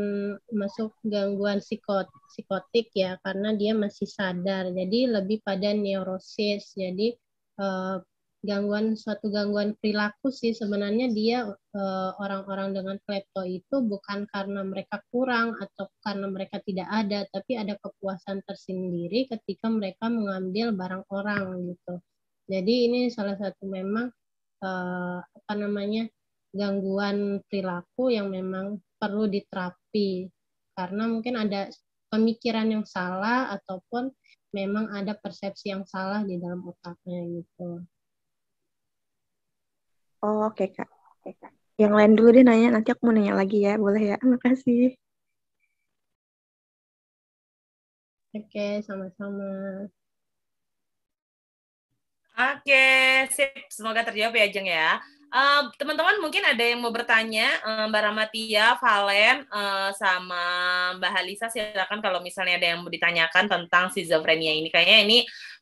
masuk gangguan psikot psikotik ya, karena dia masih sadar. Jadi lebih pada neurosis. Jadi eh, gangguan suatu gangguan perilaku sih sebenarnya dia orang eh, orang-orang dengan klepto itu bukan karena mereka kurang atau karena mereka tidak ada, tapi ada kepuasan tersendiri ketika mereka mengambil barang orang gitu. Jadi ini salah satu memang eh, apa namanya? gangguan perilaku yang memang perlu diterapi karena mungkin ada pemikiran yang salah ataupun memang ada persepsi yang salah di dalam otaknya gitu. Oh, oke okay, kak. okay, kak. Yang lain dulu deh nanya, nanti aku mau nanya lagi ya, boleh ya? Makasih. Oke, okay, sama-sama. Oke, sip. Semoga terjawab ya, Jeng ya teman-teman uh, mungkin ada yang mau bertanya uh, Mbak Ramatia, Valen, uh, sama Mbak Halisa silakan kalau misalnya ada yang mau ditanyakan tentang schizophrenia ini kayaknya ini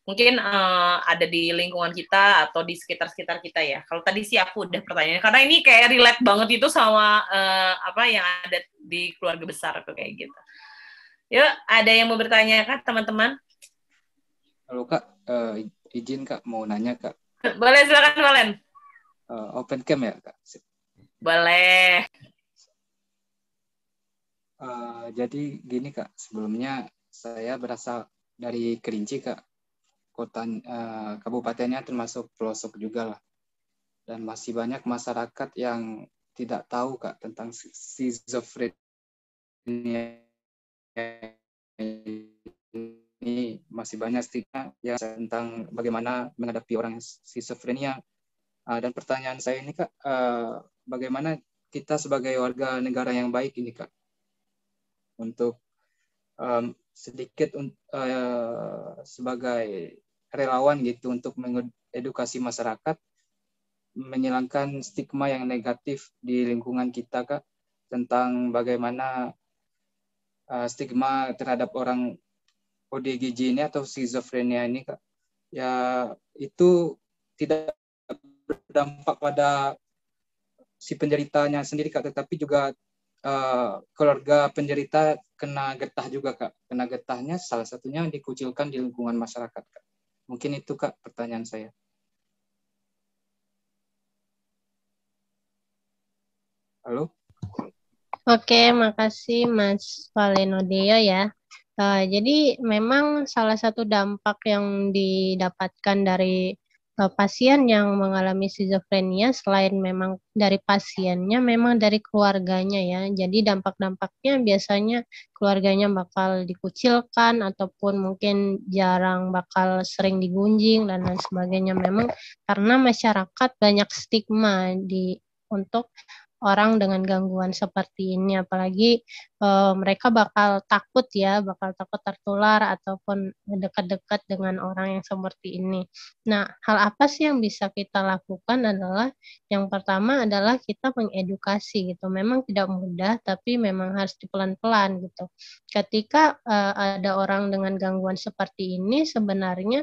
mungkin uh, ada di lingkungan kita atau di sekitar-sekitar kita ya. Kalau tadi sih aku udah pertanyaan karena ini kayak relate banget itu sama uh, apa yang ada di keluarga besar tuh kayak gitu. Yuk, ada yang mau bertanya kan teman-teman? Halo Kak, uh, izin Kak mau nanya Kak. Boleh silakan Valen uh, open cam ya kak? Boleh. Uh, jadi gini kak, sebelumnya saya berasal dari Kerinci kak, kota uh, eh, kabupatennya termasuk pelosok juga lah, dan masih banyak masyarakat yang tidak tahu kak tentang schizophrenia ini masih banyak stigma ya tentang bagaimana menghadapi orang yang schizophrenia Ah, dan pertanyaan saya ini kak, uh, bagaimana kita sebagai warga negara yang baik ini kak, untuk um, sedikit uh, sebagai relawan gitu untuk mengedukasi masyarakat menghilangkan stigma yang negatif di lingkungan kita kak tentang bagaimana uh, stigma terhadap orang ODGJ ini atau skizofrenia ini kak ya itu tidak berdampak pada si penderitanya sendiri kak tetapi juga uh, keluarga penderita kena getah juga kak kena getahnya salah satunya dikucilkan di lingkungan masyarakat kak mungkin itu kak pertanyaan saya halo Oke, makasih Mas Valeno ya. Uh, jadi memang salah satu dampak yang didapatkan dari Eh, pasien yang mengalami skizofrenia selain memang dari pasiennya memang dari keluarganya ya. Jadi dampak-dampaknya biasanya keluarganya bakal dikucilkan ataupun mungkin jarang bakal sering digunjing dan lain sebagainya memang karena masyarakat banyak stigma di untuk orang dengan gangguan seperti ini apalagi e, mereka bakal takut ya bakal takut tertular ataupun dekat-dekat dengan orang yang seperti ini. Nah, hal apa sih yang bisa kita lakukan adalah yang pertama adalah kita mengedukasi gitu. Memang tidak mudah tapi memang harus pelan-pelan gitu. Ketika e, ada orang dengan gangguan seperti ini sebenarnya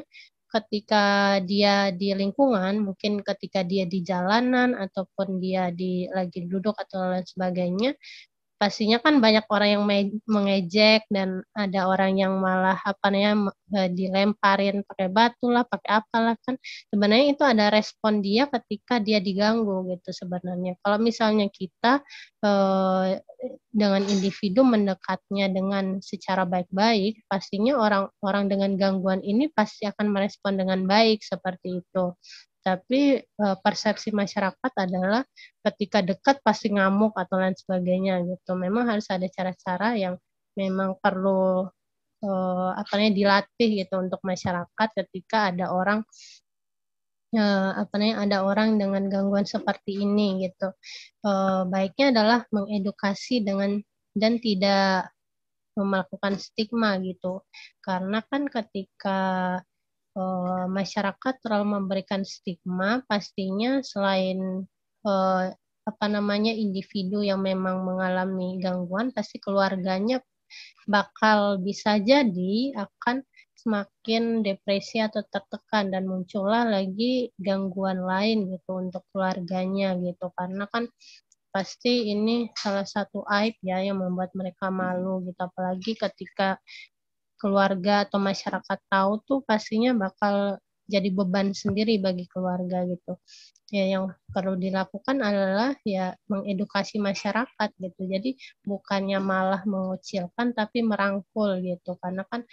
ketika dia di lingkungan, mungkin ketika dia di jalanan ataupun dia di lagi duduk atau lain sebagainya, pastinya kan banyak orang yang mengejek dan ada orang yang malah apa namanya e, dilemparin pakai batu lah, pakai apa lah kan. Sebenarnya itu ada respon dia ketika dia diganggu gitu sebenarnya. Kalau misalnya kita eh, dengan individu mendekatnya dengan secara baik-baik, pastinya orang-orang dengan gangguan ini pasti akan merespon dengan baik seperti itu tapi e, persepsi masyarakat adalah ketika dekat pasti ngamuk atau lain sebagainya gitu. Memang harus ada cara-cara yang memang perlu e, apa namanya dilatih gitu untuk masyarakat ketika ada orang e, apa namanya ada orang dengan gangguan seperti ini gitu. E, baiknya adalah mengedukasi dengan dan tidak melakukan stigma gitu. Karena kan ketika uh, masyarakat terlalu memberikan stigma, pastinya selain uh, apa namanya individu yang memang mengalami gangguan, pasti keluarganya bakal bisa jadi akan semakin depresi atau tertekan dan muncullah lagi gangguan lain gitu untuk keluarganya gitu karena kan pasti ini salah satu aib ya yang membuat mereka malu gitu apalagi ketika keluarga atau masyarakat tahu tuh pastinya bakal jadi beban sendiri bagi keluarga gitu. Ya yang perlu dilakukan adalah ya mengedukasi masyarakat gitu. Jadi bukannya malah mengucilkan tapi merangkul gitu. Karena kan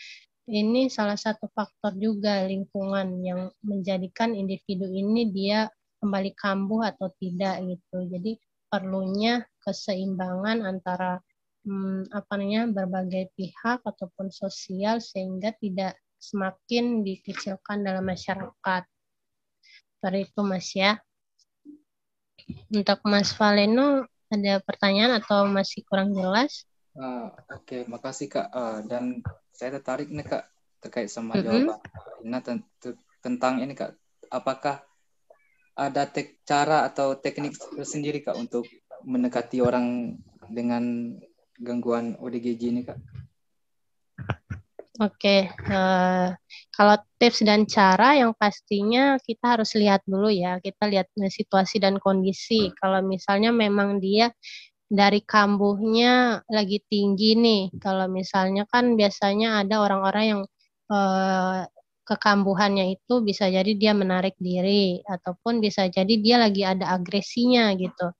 ini salah satu faktor juga lingkungan yang menjadikan individu ini dia kembali kambuh atau tidak gitu. Jadi perlunya keseimbangan antara hmm, apa namanya berbagai pihak ataupun sosial sehingga tidak semakin dikecilkan dalam masyarakat. Seperti itu Mas ya. Untuk Mas Valeno ada pertanyaan atau masih kurang jelas? Uh, Oke, okay. makasih Kak. Uh, dan saya tertarik nih Kak terkait sama mm -hmm. jawaban Ina tentang ini Kak. Apakah ada cara atau teknik tersendiri Kak untuk mendekati orang dengan gangguan ODGJ ini kak? Oke, okay. uh, eh, kalau tips dan cara yang pastinya kita harus lihat dulu ya, kita lihat situasi dan kondisi. Hmm. Kalau misalnya memang dia dari kambuhnya lagi tinggi nih, kalau misalnya kan biasanya ada orang-orang yang uh, kekambuhannya itu bisa jadi dia menarik diri ataupun bisa jadi dia lagi ada agresinya gitu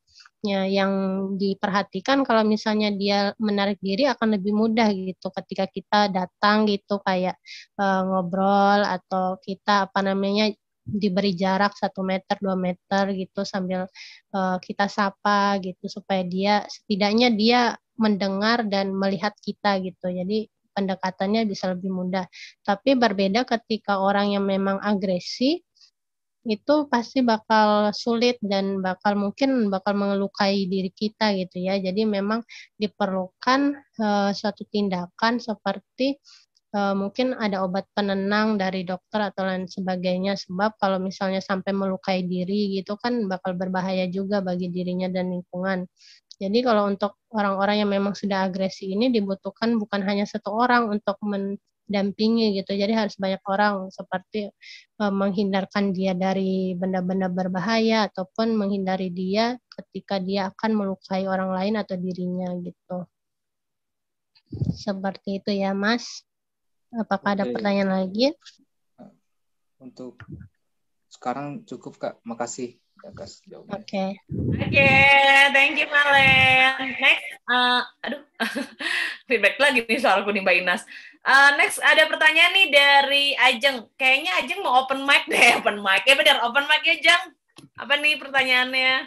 benefitnya yang diperhatikan kalau misalnya dia menarik diri akan lebih mudah gitu ketika kita datang gitu kayak uh, ngobrol atau kita apa namanya diberi jarak satu meter dua meter gitu sambil uh, kita sapa gitu supaya dia setidaknya dia mendengar dan melihat kita gitu jadi pendekatannya bisa lebih mudah tapi berbeda ketika orang yang memang agresif itu pasti bakal sulit dan bakal mungkin bakal mengelukai diri kita gitu ya. Jadi memang diperlukan uh, suatu tindakan seperti uh, mungkin ada obat penenang dari dokter atau lain sebagainya sebab kalau misalnya sampai melukai diri gitu kan bakal berbahaya juga bagi dirinya dan lingkungan. Jadi kalau untuk orang-orang yang memang sudah agresi ini dibutuhkan bukan hanya satu orang untuk men dampingi gitu. Jadi harus banyak orang seperti uh, menghindarkan dia dari benda-benda berbahaya ataupun menghindari dia ketika dia akan melukai orang lain atau dirinya gitu. Seperti itu ya, Mas. Apakah Oke. ada pertanyaan lagi? Untuk sekarang cukup, Kak. Makasih. Oke. okay, thank you Malen. Next, uh, aduh, [laughs] feedback lagi nih soal kuning Mbak Inas. Uh, next ada pertanyaan nih dari Ajeng. Kayaknya Ajeng mau open mic deh, [laughs] open mic. Ya eh, benar, open mic ya, Jang. Apa nih pertanyaannya?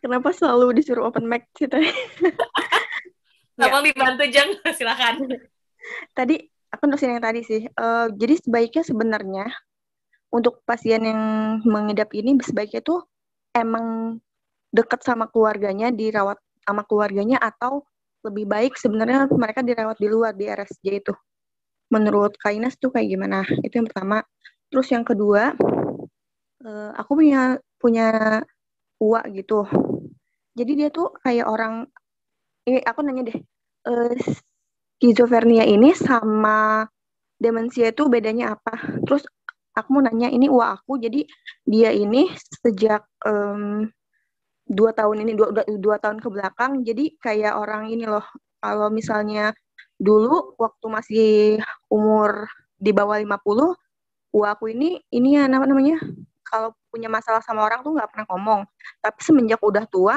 Kenapa selalu disuruh open mic gitu? [laughs] Tolong dibantu, Jang. [laughs] Silakan. Tadi aku nulisin yang tadi sih. Uh, jadi sebaiknya sebenarnya untuk pasien yang mengidap ini sebaiknya tuh emang dekat sama keluarganya dirawat sama keluarganya atau lebih baik sebenarnya mereka dirawat di luar di RSJ itu menurut Kainas tuh kayak gimana? Itu yang pertama. Terus yang kedua, uh, aku punya punya uak gitu. Jadi dia tuh kayak orang ini aku nanya deh, uh, eh, skizofrenia ini sama demensia itu bedanya apa? Terus aku mau nanya ini uak aku. Jadi dia ini sejak um, dua tahun ini dua, dua, dua tahun ke belakang jadi kayak orang ini loh kalau misalnya dulu waktu masih umur di bawah 50, gua aku ini ini ya apa namanya? Kalau punya masalah sama orang tuh nggak pernah ngomong. Tapi semenjak udah tua,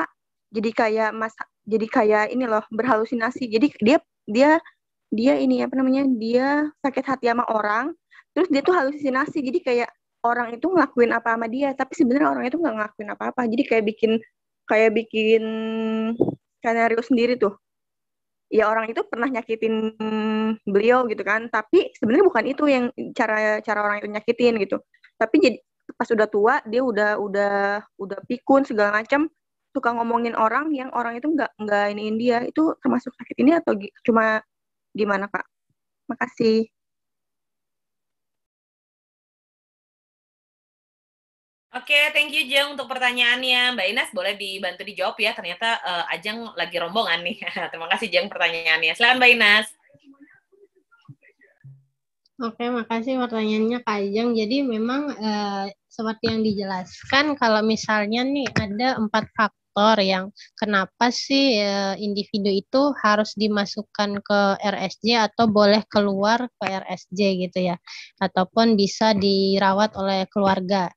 jadi kayak mas jadi kayak ini loh berhalusinasi. Jadi dia dia dia ini apa namanya? Dia sakit hati sama orang, terus dia tuh halusinasi. Jadi kayak orang itu ngelakuin apa sama dia, tapi sebenarnya orang itu nggak ngelakuin apa-apa. Jadi kayak bikin kayak bikin skenario sendiri tuh ya orang itu pernah nyakitin beliau gitu kan tapi sebenarnya bukan itu yang cara cara orang itu nyakitin gitu tapi jadi pas udah tua dia udah udah udah pikun segala macam suka ngomongin orang yang orang itu nggak nggak iniin dia itu termasuk sakit ini atau cuma gimana kak makasih Oke, okay, thank you Jeng untuk pertanyaannya. Mbak Ines boleh dibantu dijawab ya. Ternyata uh, Ajeng lagi rombongan nih. [laughs] Terima kasih Jeng pertanyaannya. Silakan Mbak Ines. Oke, okay, makasih pertanyaannya Kak Ajeng. Jadi memang uh, seperti yang dijelaskan kalau misalnya nih ada empat faktor yang kenapa sih eh, individu itu harus dimasukkan ke RSJ atau boleh keluar ke RSJ gitu ya ataupun bisa dirawat oleh keluarga.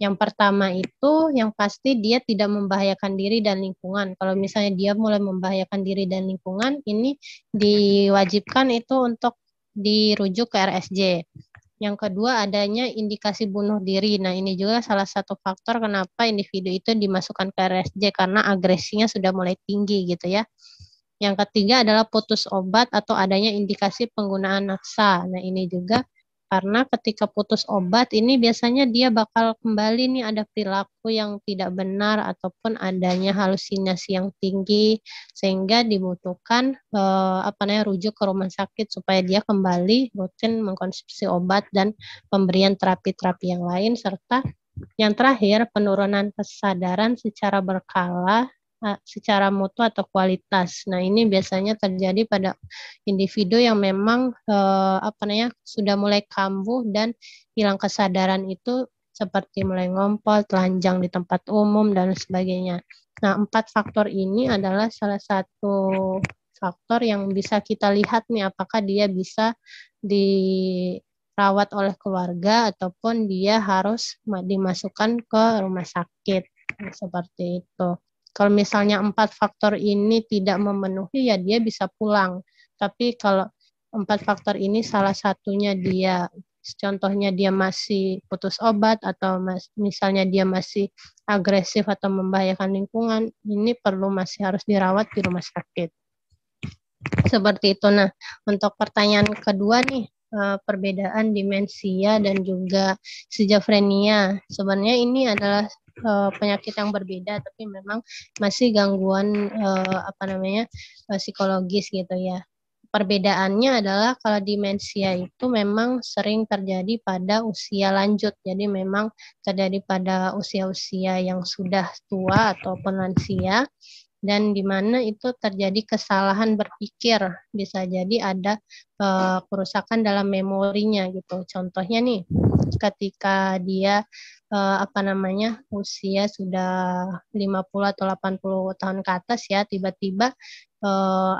Yang pertama itu yang pasti dia tidak membahayakan diri dan lingkungan. Kalau misalnya dia mulai membahayakan diri dan lingkungan, ini diwajibkan itu untuk dirujuk ke RSJ. Yang kedua adanya indikasi bunuh diri. Nah ini juga salah satu faktor kenapa individu itu dimasukkan ke RSJ karena agresinya sudah mulai tinggi gitu ya. Yang ketiga adalah putus obat atau adanya indikasi penggunaan naksa. Nah ini juga karena ketika putus obat ini biasanya dia bakal kembali nih ada perilaku yang tidak benar ataupun adanya halusinasi yang tinggi sehingga dibutuhkan eh, apa namanya rujuk ke rumah sakit supaya dia kembali rutin mengkonsumsi obat dan pemberian terapi-terapi yang lain serta yang terakhir penurunan kesadaran secara berkala Eh, secara mutu atau kualitas. Nah, ini biasanya terjadi pada individu yang memang eh, apa namanya sudah mulai kambuh dan hilang kesadaran itu seperti mulai ngompol, telanjang di tempat umum dan sebagainya. Nah, empat faktor ini adalah salah satu faktor yang bisa kita lihat nih apakah dia bisa dirawat oleh keluarga ataupun dia harus dimasukkan ke rumah sakit nah, seperti itu. Kalau misalnya empat faktor ini tidak memenuhi, ya dia bisa pulang. Tapi kalau empat faktor ini salah satunya dia, contohnya dia masih putus obat atau mas, misalnya dia masih agresif atau membahayakan lingkungan, ini perlu masih harus dirawat di rumah sakit. Seperti itu. Nah, untuk pertanyaan kedua nih, eh, perbedaan demensia dan juga skizofrenia. Sebenarnya ini adalah Eh, penyakit yang berbeda tapi memang masih gangguan uh, apa namanya eh, psikologis gitu ya perbedaannya adalah kalau demensia itu memang sering terjadi pada usia lanjut. Jadi memang terjadi pada usia-usia yang sudah tua atau penansia dan di mana itu terjadi kesalahan berpikir bisa jadi ada e, kerusakan dalam memorinya gitu contohnya nih ketika dia e, apa namanya usia sudah 50 atau 80 tahun ke atas ya tiba-tiba e,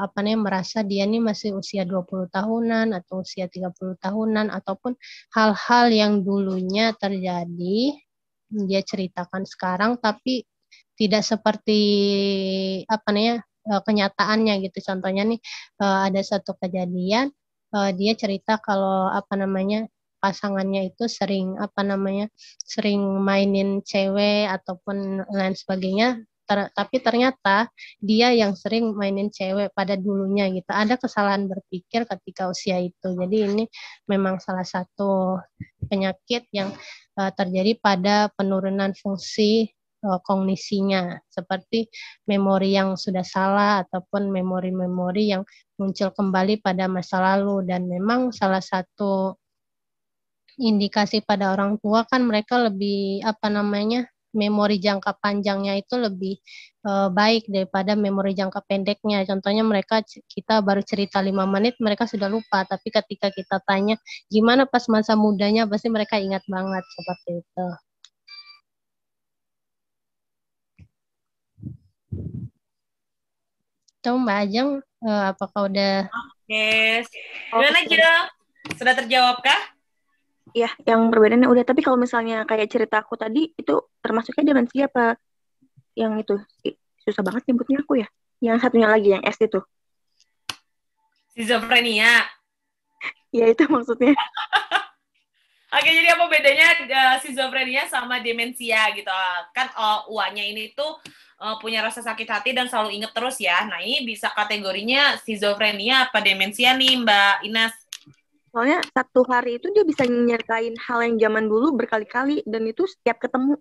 apa namanya merasa dia nih masih usia 20 tahunan atau usia 30 tahunan ataupun hal-hal yang dulunya terjadi dia ceritakan sekarang tapi tidak seperti apa namanya e, kenyataannya gitu. Contohnya nih e, ada satu kejadian e, dia cerita kalau apa namanya pasangannya itu sering apa namanya sering mainin cewek ataupun lain sebagainya ter, tapi ternyata dia yang sering mainin cewek pada dulunya gitu. Ada kesalahan berpikir ketika usia itu. Jadi ini memang salah satu penyakit yang uh, terjadi pada penurunan fungsi Eh, kognisinya, seperti memori yang sudah salah ataupun memori-memori yang muncul kembali pada masa lalu. Dan memang salah satu indikasi pada orang tua kan mereka lebih apa namanya memori jangka panjangnya itu lebih e, baik daripada memori jangka pendeknya. Contohnya mereka kita baru cerita lima menit mereka sudah lupa, tapi ketika kita tanya gimana pas masa mudanya pasti mereka ingat banget seperti itu. Tahu Mbak Ajeng, eh, apakah udah? Oke, okay. gimana Jeng? Sudah terjawabkah? Iya, yang perbedaannya udah. Tapi kalau misalnya kayak cerita aku tadi, itu termasuknya dimensi apa? Yang itu, susah banget nyebutnya aku ya. Yang satunya lagi, yang S itu. Schizophrenia. Iya, itu maksudnya. [laughs] Oke, jadi apa bedanya uh, schizophrenia sama demensia gitu? Kan uh, oh, uangnya ini tuh uh, punya rasa sakit hati dan selalu inget terus ya. Nah ini bisa kategorinya schizophrenia apa demensia nih Mbak Inas? Soalnya satu hari itu dia bisa nyertain hal yang zaman dulu berkali-kali dan itu setiap ketemu.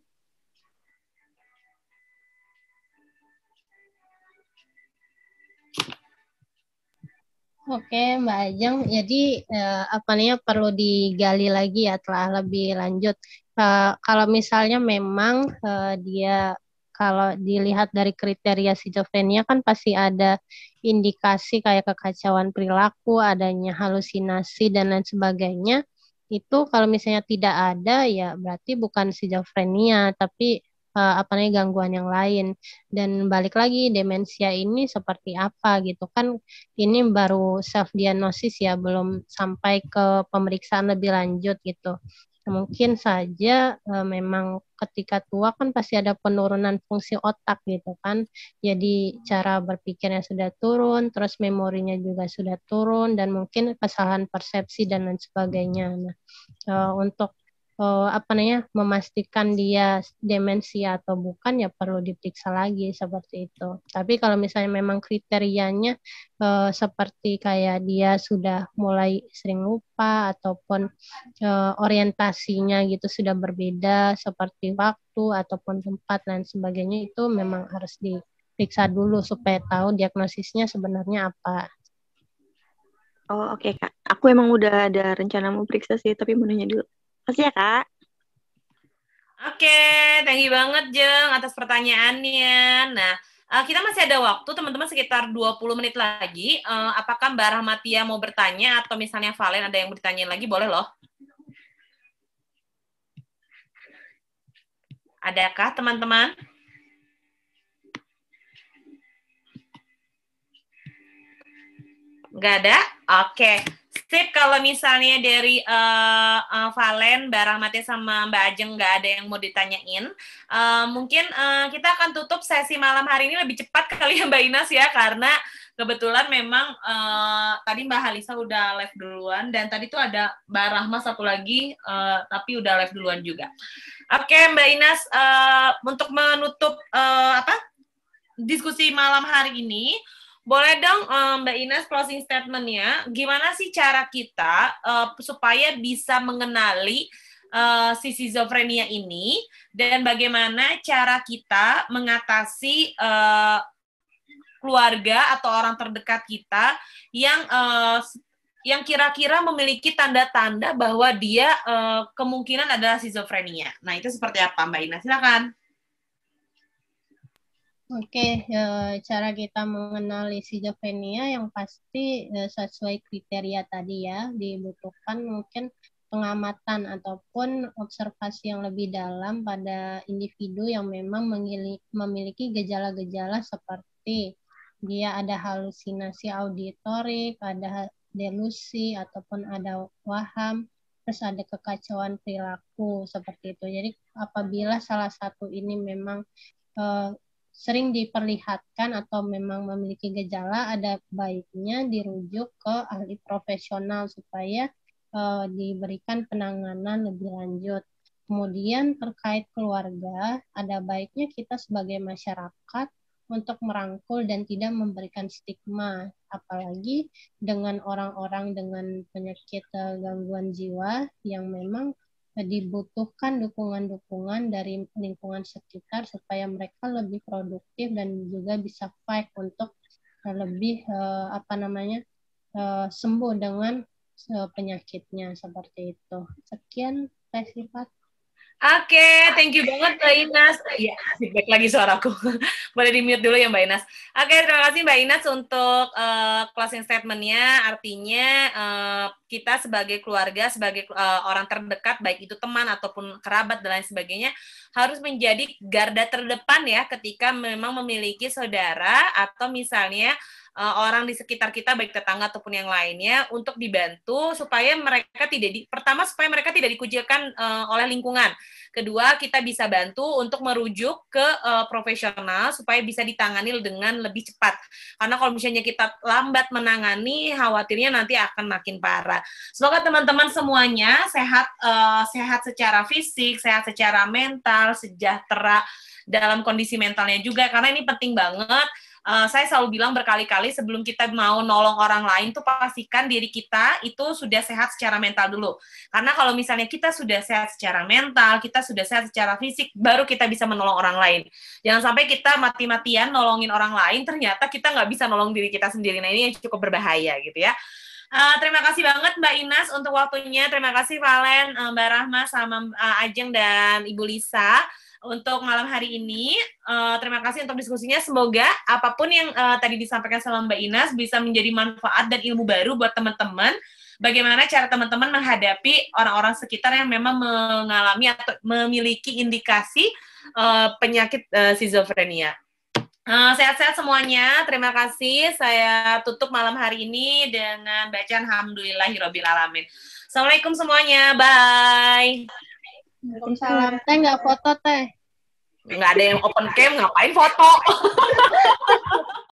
Oke Mbak Ajeng, jadi eh, apa nih ya, perlu digali lagi ya telah lebih lanjut. Eh, kalau misalnya memang eh, dia kalau dilihat dari kriteria schizophrenia kan pasti ada indikasi kayak kekacauan perilaku, adanya halusinasi dan lain sebagainya. Itu kalau misalnya tidak ada ya berarti bukan schizophrenia tapi uh, apa namanya gangguan yang lain dan balik lagi demensia ini seperti apa gitu kan ini baru self diagnosis ya belum sampai ke pemeriksaan lebih lanjut gitu mungkin saja e, memang ketika tua kan pasti ada penurunan fungsi otak gitu kan. Jadi cara berpikirnya sudah turun, terus memorinya juga sudah turun dan mungkin kesalahan persepsi dan lain sebagainya. Nah, e, untuk uh, apa namanya memastikan dia demensia atau bukan ya perlu diperiksa lagi seperti itu. Tapi kalau misalnya memang kriterianya uh, seperti kayak dia sudah mulai sering lupa ataupun uh, orientasinya gitu sudah berbeda seperti waktu ataupun tempat dan sebagainya itu memang harus diperiksa dulu supaya tahu diagnosisnya sebenarnya apa. Oh oke okay, kak, aku emang udah ada rencana mau periksa sih, tapi mau nanya dulu. Makasih ya, Kak. Oke, okay, thank you banget Jeng atas pertanyaannya. Nah, eh, kita masih ada waktu teman-teman sekitar 20 menit lagi. Eh, apakah Mbak Rahmatia mau bertanya atau misalnya Valen ada yang bertanya lagi, boleh loh. Adakah teman-teman? Nggak ada? Oke. Okay. Sip, kalau misalnya dari uh, uh, Valen, Mbak Rahmati sama Mbak Ajeng nggak ada yang mau ditanyain, uh, mungkin uh, kita akan tutup sesi malam hari ini lebih cepat [laughs] kali ya Mbak Inas ya, karena kebetulan memang uh, tadi Mbak Halisa udah live duluan, dan tadi tuh ada Mbak Rahma satu lagi, uh, tapi udah live duluan juga. Oke okay, Mbak Inas, uh, untuk menutup uh, apa diskusi malam hari ini, boleh dong eh, Mbak Ines closing statementnya, gimana sih cara kita uh, supaya bisa mengenali uh, si schizophrenia ini dan bagaimana cara kita mengatasi uh, keluarga atau orang terdekat kita yang uh, yang kira-kira memiliki tanda-tanda bahwa dia uh, kemungkinan adalah schizophrenia. Nah itu seperti apa Mbak Ines? Silakan. Oke, okay, eh, cara kita mengenali schizophrenia yang pasti eh, sesuai kriteria tadi ya, dibutuhkan mungkin pengamatan ataupun observasi yang lebih dalam pada individu yang memang memiliki gejala-gejala seperti dia ada halusinasi auditorik, ada delusi ataupun ada waham, terus ada kekacauan perilaku seperti itu. Jadi apabila salah satu ini memang eh, sering diperlihatkan atau memang memiliki gejala, ada baiknya dirujuk ke ahli profesional supaya uh, diberikan penanganan lebih lanjut. Kemudian terkait keluarga, ada baiknya kita sebagai masyarakat untuk merangkul dan tidak memberikan stigma, apalagi dengan orang-orang dengan penyakit eh, gangguan jiwa yang memang dibutuhkan dukungan-dukungan dari lingkungan sekitar supaya mereka lebih produktif dan juga bisa fight untuk eh, lebih eh, apa namanya eh, sembuh dengan penyakitnya seperti itu. Sekian tes lipat. Oke, okay, thank you banget Mbak Inas. Iya, feedback lagi suaraku. [laughs] Boleh di mute dulu ya Mbak Inas. Oke, okay, terima kasih Mbak Inas untuk uh, closing statement-nya. Artinya uh, kita sebagai keluarga, sebagai uh, orang terdekat, baik itu teman ataupun kerabat dan lain sebagainya, harus menjadi garda terdepan ya ketika memang memiliki saudara atau misalnya eh, orang di sekitar kita baik tetangga ataupun yang lainnya untuk dibantu supaya mereka tidak di, pertama supaya mereka tidak dikucilkan uh, oleh lingkungan. Kedua, kita bisa bantu untuk merujuk ke uh, profesional supaya bisa ditangani dengan lebih cepat. Karena kalau misalnya kita lambat menangani, khawatirnya nanti akan makin parah. Semoga teman-teman semuanya sehat uh, sehat secara fisik, sehat secara mental mental, sejahtera dalam kondisi mentalnya juga karena ini penting banget. Uh, saya selalu bilang berkali-kali sebelum kita mau nolong orang lain tuh pastikan diri kita itu sudah sehat secara mental dulu. Karena kalau misalnya kita sudah sehat secara mental, kita sudah sehat secara fisik, baru kita bisa menolong orang lain. Jangan sampai kita mati-matian nolongin orang lain, ternyata kita nggak bisa nolong diri kita sendiri. Nah ini cukup berbahaya gitu ya. Eh, terima kasih banget Mbak Inas untuk waktunya. Terima kasih Valen, uh, Mbak Rahma, sama uh, Ajeng dan Ibu Lisa untuk malam hari ini. Uh, terima kasih untuk diskusinya. Semoga apapun yang uh, tadi disampaikan sama Mbak Inas bisa menjadi manfaat dan ilmu baru buat teman-teman. Bagaimana cara teman-teman menghadapi orang-orang sekitar yang memang mengalami atau memiliki indikasi uh, penyakit uh, schizofrenia. Eh, sehat-sehat semuanya. Terima kasih. Saya tutup malam hari ini dengan bacaan Alhamdulillahirabbil alamin. Assalamualaikum semuanya. Bye. Waalaikumsalam. Teh nggak foto teh. Nggak ada yang open cam, ngapain foto? [laughs]